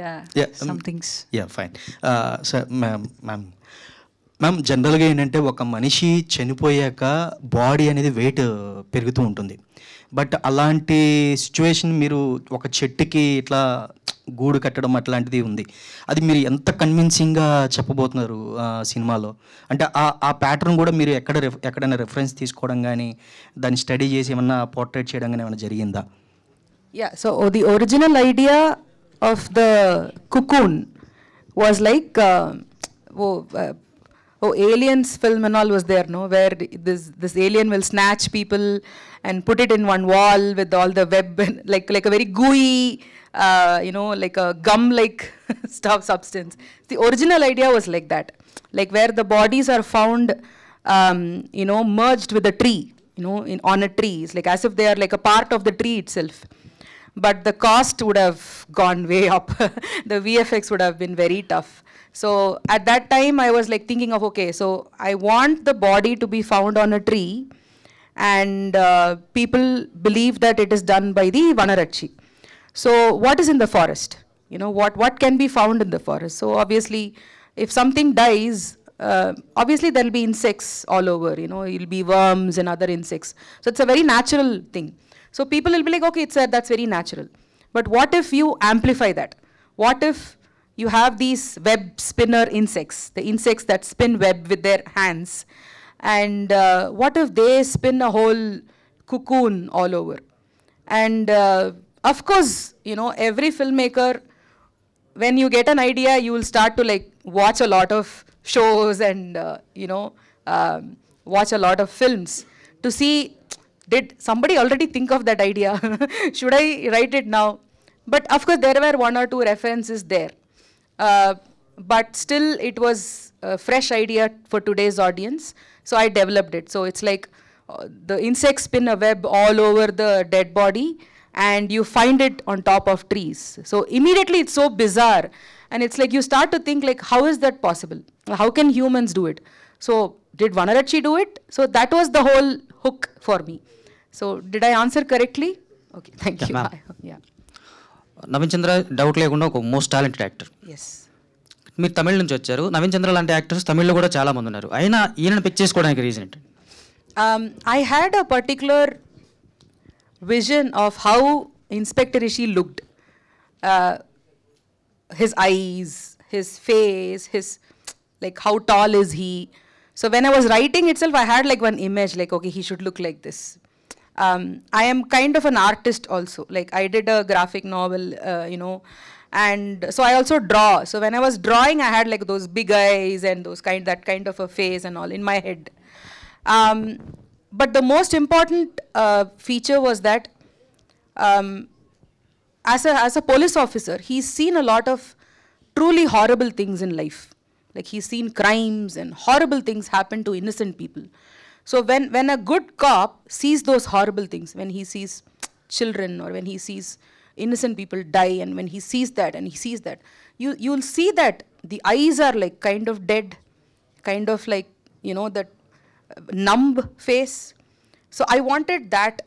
yeah somethings yeah fine sir ma'am ma'am ma'am జనరల్గా ఏంటంటే ఒక మనిషి చనిపోయాక body అనేది wait పెరుగుతూ ఉంటుంది బట్ అలాంటి సిచ్యువేషన్ మీరు ఒక చెట్టుకి ఇట్లా గూడు కట్టడం అట్లాంటిది ఉంది అది మీరు ఎంత కన్విన్సింగ్గా చెప్పబోతున్నారు సినిమాలో అంటే ఆ ఆ ప్యాటర్న్ కూడా మీరు ఎక్కడ ఎక్కడైనా రెఫరెన్స్ తీసుకోవడం కానీ దాన్ని స్టడీ చేసి ఏమన్నా పోర్ట్రేట్ చేయడం కానీ ఏమైనా జరిగిందా yeah so the original idea of the cocoon was like oh oh aliens film and all was there no where this this alien will snatch people and put it in one wall with all the web like like a very gooey uh, you know like a gum like stuff substance the original idea was like that like where the bodies are found um, you know merged with a tree you know in, on a tree it's like as if they are like a part of the tree itself but the cost would have gone way up the vfx would have been very tough so at that time, I was like thinking of, okay, so I want the body to be found on a tree and uh, people believe that it is done by the Vanarachi. So what is in the forest? You know, what, what can be found in the forest? So obviously, if something dies, uh, obviously there'll be insects all over, you know, it'll be worms and other insects. So it's a very natural thing. So people will be like, okay, it's a, that's very natural. But what if you amplify that? What if you have these web spinner insects, the insects that spin web with their hands. And uh, what if they spin a whole cocoon all over? And uh, of course, you know, every filmmaker, when you get an idea, you will start to like watch a lot of shows and, uh, you know, um, watch a lot of films to see, did somebody already think of that idea? Should I write it now? But of course, there were one or two references there. Uh, but still, it was a fresh idea for today's audience. So I developed it. So it's like uh, the insects spin a web all over the dead body and you find it on top of trees. So immediately it's so bizarre. And it's like you start to think like, how is that possible? How can humans do it? So did Vanarachi do it? So that was the whole hook for me. So did I answer correctly? Okay, thank yeah, you. yeah. Naveen Chandra doubt లేకుండా ఒక most talented yes మీరు తమిళ నుంచి వచ్చారు నవీన్ చంద్ర లాంటి actors తమిళ్లో కూడా చాలా మంది ఉన్నారు అయినా ఈయనను పిక్ చేసుకోవడానికి రీజన్ ఏంటి I had a particular vision of how inspector Rishi looked his eyes, his face, his like how tall is he. So when I was writing itself, I had like one image like, okay, he should look like this. Um, I am kind of an artist also. Like I did a graphic novel, uh, you know, and so i also draw so when i was drawing i had like those big eyes and those kind that kind of a face and all in my head um, but the most important uh, feature was that um, as, a, as a police officer he's seen a lot of truly horrible things in life like he's seen crimes and horrible things happen to innocent people so when, when a good cop sees those horrible things when he sees children or when he sees innocent people die and when he sees that and he sees that you you'll see that the eyes are like kind of dead kind of like you know that uh, numb face so i wanted that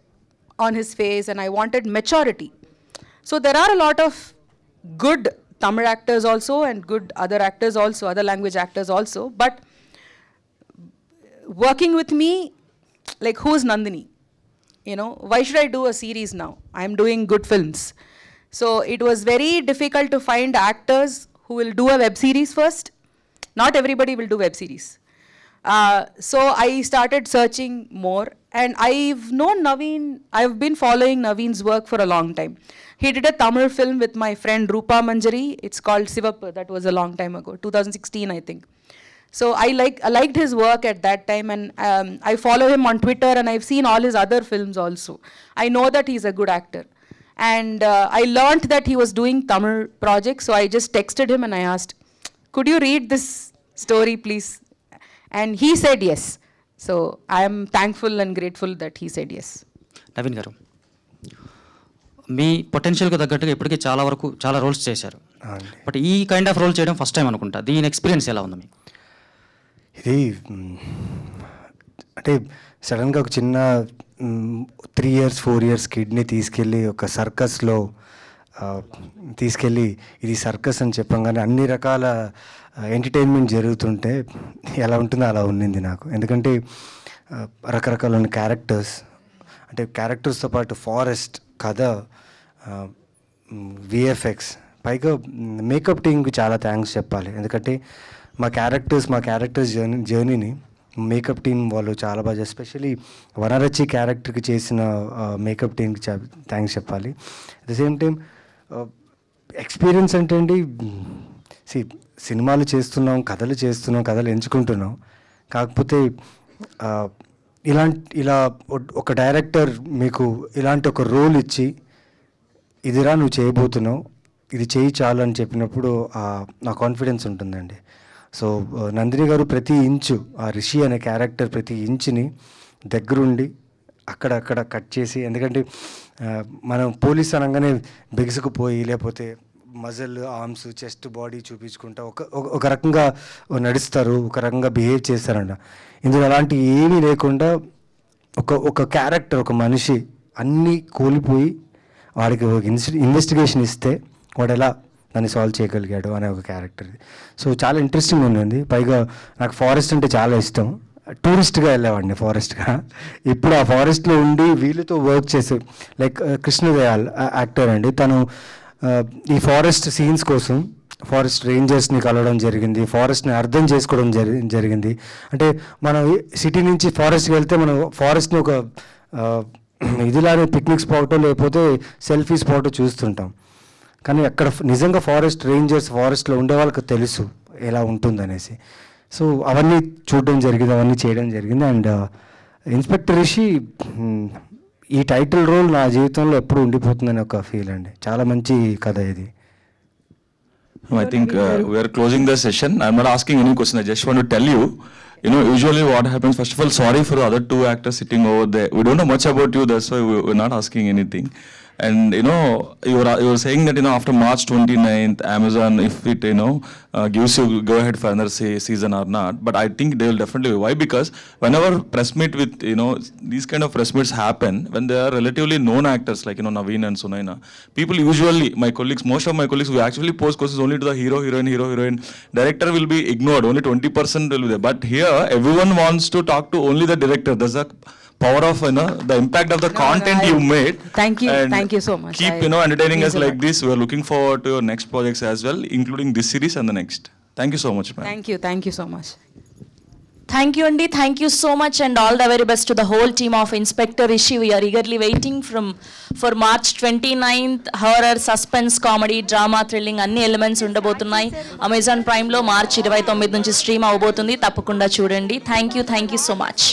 on his face and i wanted maturity so there are a lot of good tamil actors also and good other actors also other language actors also but working with me like who is nandini you know, why should I do a series now? I'm doing good films. So it was very difficult to find actors who will do a web series first. Not everybody will do web series. Uh, so I started searching more and I've known Naveen, I've been following Naveen's work for a long time. He did a Tamil film with my friend Rupa Manjari. It's called Sivap. That was a long time ago, 2016, I think. So I like I liked his work at that time, and um, I follow him on Twitter, and I've seen all his other films also. I know that he's a good actor, and uh, I learned that he was doing Tamil projects. So I just texted him and I asked, "Could you read this story, please?" And he said yes. So I am thankful and grateful that he said yes. navin గారు మీ పొటెన్షియల్కి తగ్గట్టుగా ఇప్పటికే చాలా వరకు చాలా roles చేశారు but ఈ kind of role చేయడం first time అనుకుంటా దీని ఎక్స్పీరియన్స్ ఎలా ఉంది మీకు ఇది అంటే సడన్గా ఒక చిన్న త్రీ ఇయర్స్ ఫోర్ ఇయర్స్ కిడ్నీ తీసుకెళ్ళి ఒక సర్కస్లో తీసుకెళ్ళి ఇది సర్కస్ అని చెప్పంగానే అన్ని రకాల ఎంటర్టైన్మెంట్ జరుగుతుంటే ఎలా ఉంటుందో అలా ఉండింది నాకు ఎందుకంటే రకరకాలైన క్యారెక్టర్స్ అంటే క్యారెక్టర్స్తో పాటు ఫారెస్ట్ కథ విఎఫ్ఎక్స్ పైగా మేకప్ టీంకి చాలా థ్యాంక్స్ చెప్పాలి ఎందుకంటే మా క్యారెక్టర్స్ మా క్యారెక్టర్స్ జర్నీ జర్నీని మేకప్ టీమ్ వాళ్ళు చాలా బాగా ఎస్పెషలీ వనరచి క్యారెక్టర్కి చేసిన మేకప్ టీంకి థ్యాంక్స్ చెప్పాలి at the same time experience అంటే అండి సి సినిమాలు చేస్తున్నాం కథలు చేస్తున్నాం కథలు ఎంచుకుంటున్నాం కాకపోతే ఇలాంటి ఇలా ఒక డైరెక్టర్ మీకు ఇలాంటి ఒక రోల్ ఇచ్చి ఇదిరా నువ్వు చేయబోతున్నావు ఇది చేయి చాలు అని చెప్పినప్పుడు నా కాన్ఫిడెన్స్ ఉంటుందండి సో నందిని గారు ప్రతి ఇంచు ఆ రిషి అనే క్యారెక్టర్ ప్రతి ఇంచుని దగ్గరుండి అక్కడక్కడ కట్ చేసి ఎందుకంటే మనం పోలీస్ అనగానే బెగుసుకుపోయి లేకపోతే మజల్ ఆర్మ్స్ చెస్ట్ బాడీ చూపించుకుంటా ఒక ఒక రకంగా నడుస్తారు ఒక రకంగా బిహేవ్ చేస్తారంట ఇందులో అలాంటి ఏమీ లేకుండా ఒక ఒక క్యారెక్టర్ ఒక మనిషి అన్నీ కోల్పోయి వాడికి ఒక ఇన్వెస్టిగేషన్ ఇస్తే వాడు ఎలా దాన్ని సాల్వ్ చేయగలిగాడు అనే ఒక క్యారెక్టర్ సో చాలా ఇంట్రెస్టింగ్ ఉంది పైగా నాకు ఫారెస్ట్ అంటే చాలా ఇష్టం టూరిస్ట్గా వెళ్ళేవాడిని ఫారెస్ట్గా ఇప్పుడు ఆ ఫారెస్ట్లో ఉండి వీళ్ళతో వర్క్ చేసే లైక్ uh, కృష్ణదయాల్ యాక్టర్ అండి తను uh, ఈ ఫారెస్ట్ సీన్స్ కోసం ఫారెస్ట్ రేంజర్స్ని కలవడం జరిగింది ఫారెస్ట్ని అర్థం చేసుకోవడం జరి జరిగింది అంటే మనం సిటీ నుంచి ఫారెస్ట్కి వెళ్తే మనం ఫారెస్ట్ని ఒక uh, ఇదిలానే పిక్నిక్ స్పాటో లేకపోతే సెల్ఫీ స్పాటో చూస్తుంటాం కానీ అక్కడ నిజంగా ఫారెస్ట్ రేంజర్స్ ఫారెస్ట్లో ఉండే వాళ్ళకి తెలుసు ఎలా ఉంటుందనేసి సో అవన్నీ చూడడం జరిగింది అవన్నీ చేయడం జరిగింది అండ్ ఇన్స్పెక్టర్ రిషి ఈ టైటిల్ రోల్ నా జీవితంలో ఎప్పుడు ఉండిపోతుందని ఒక ఫీల్ అండి చాలా మంచి కథ ఇది I think we're closing the session I'm not asking any question I just want tell you you know, what what first of of all, sorry for the other two actors sitting over there. We don't know much about you, that's why we're not And you know, you were you were saying that you know after March 29th, Amazon, if it you know uh, gives you go ahead for another say, season or not, but I think they will definitely why because whenever press meet with you know these kind of press meets happen when they are relatively known actors like you know Naveen and Sunaina, people usually my colleagues, most of my colleagues who actually post courses only to the hero, heroine, hero, heroine. Director will be ignored. Only 20% will be there. But here everyone wants to talk to only the director. There's a power of you know the impact of the no, content no, I, you made. Thank you, thank you so much. Keep I, you know entertaining us like this. We are looking forward to your next projects as well, including this series and the next. Thank you so much, ma'am. Thank you, thank you so much. thank you andy thank you so much and all the very best to the whole team of inspector Rishi we are eagerly waiting from for march 29th horror suspense comedy drama thrilling anni elements ఉండబోతున్నాయి amazon prime lo march తొమ్మిది nunchi stream avabothundi tappakunda chudandi thank you thank you so much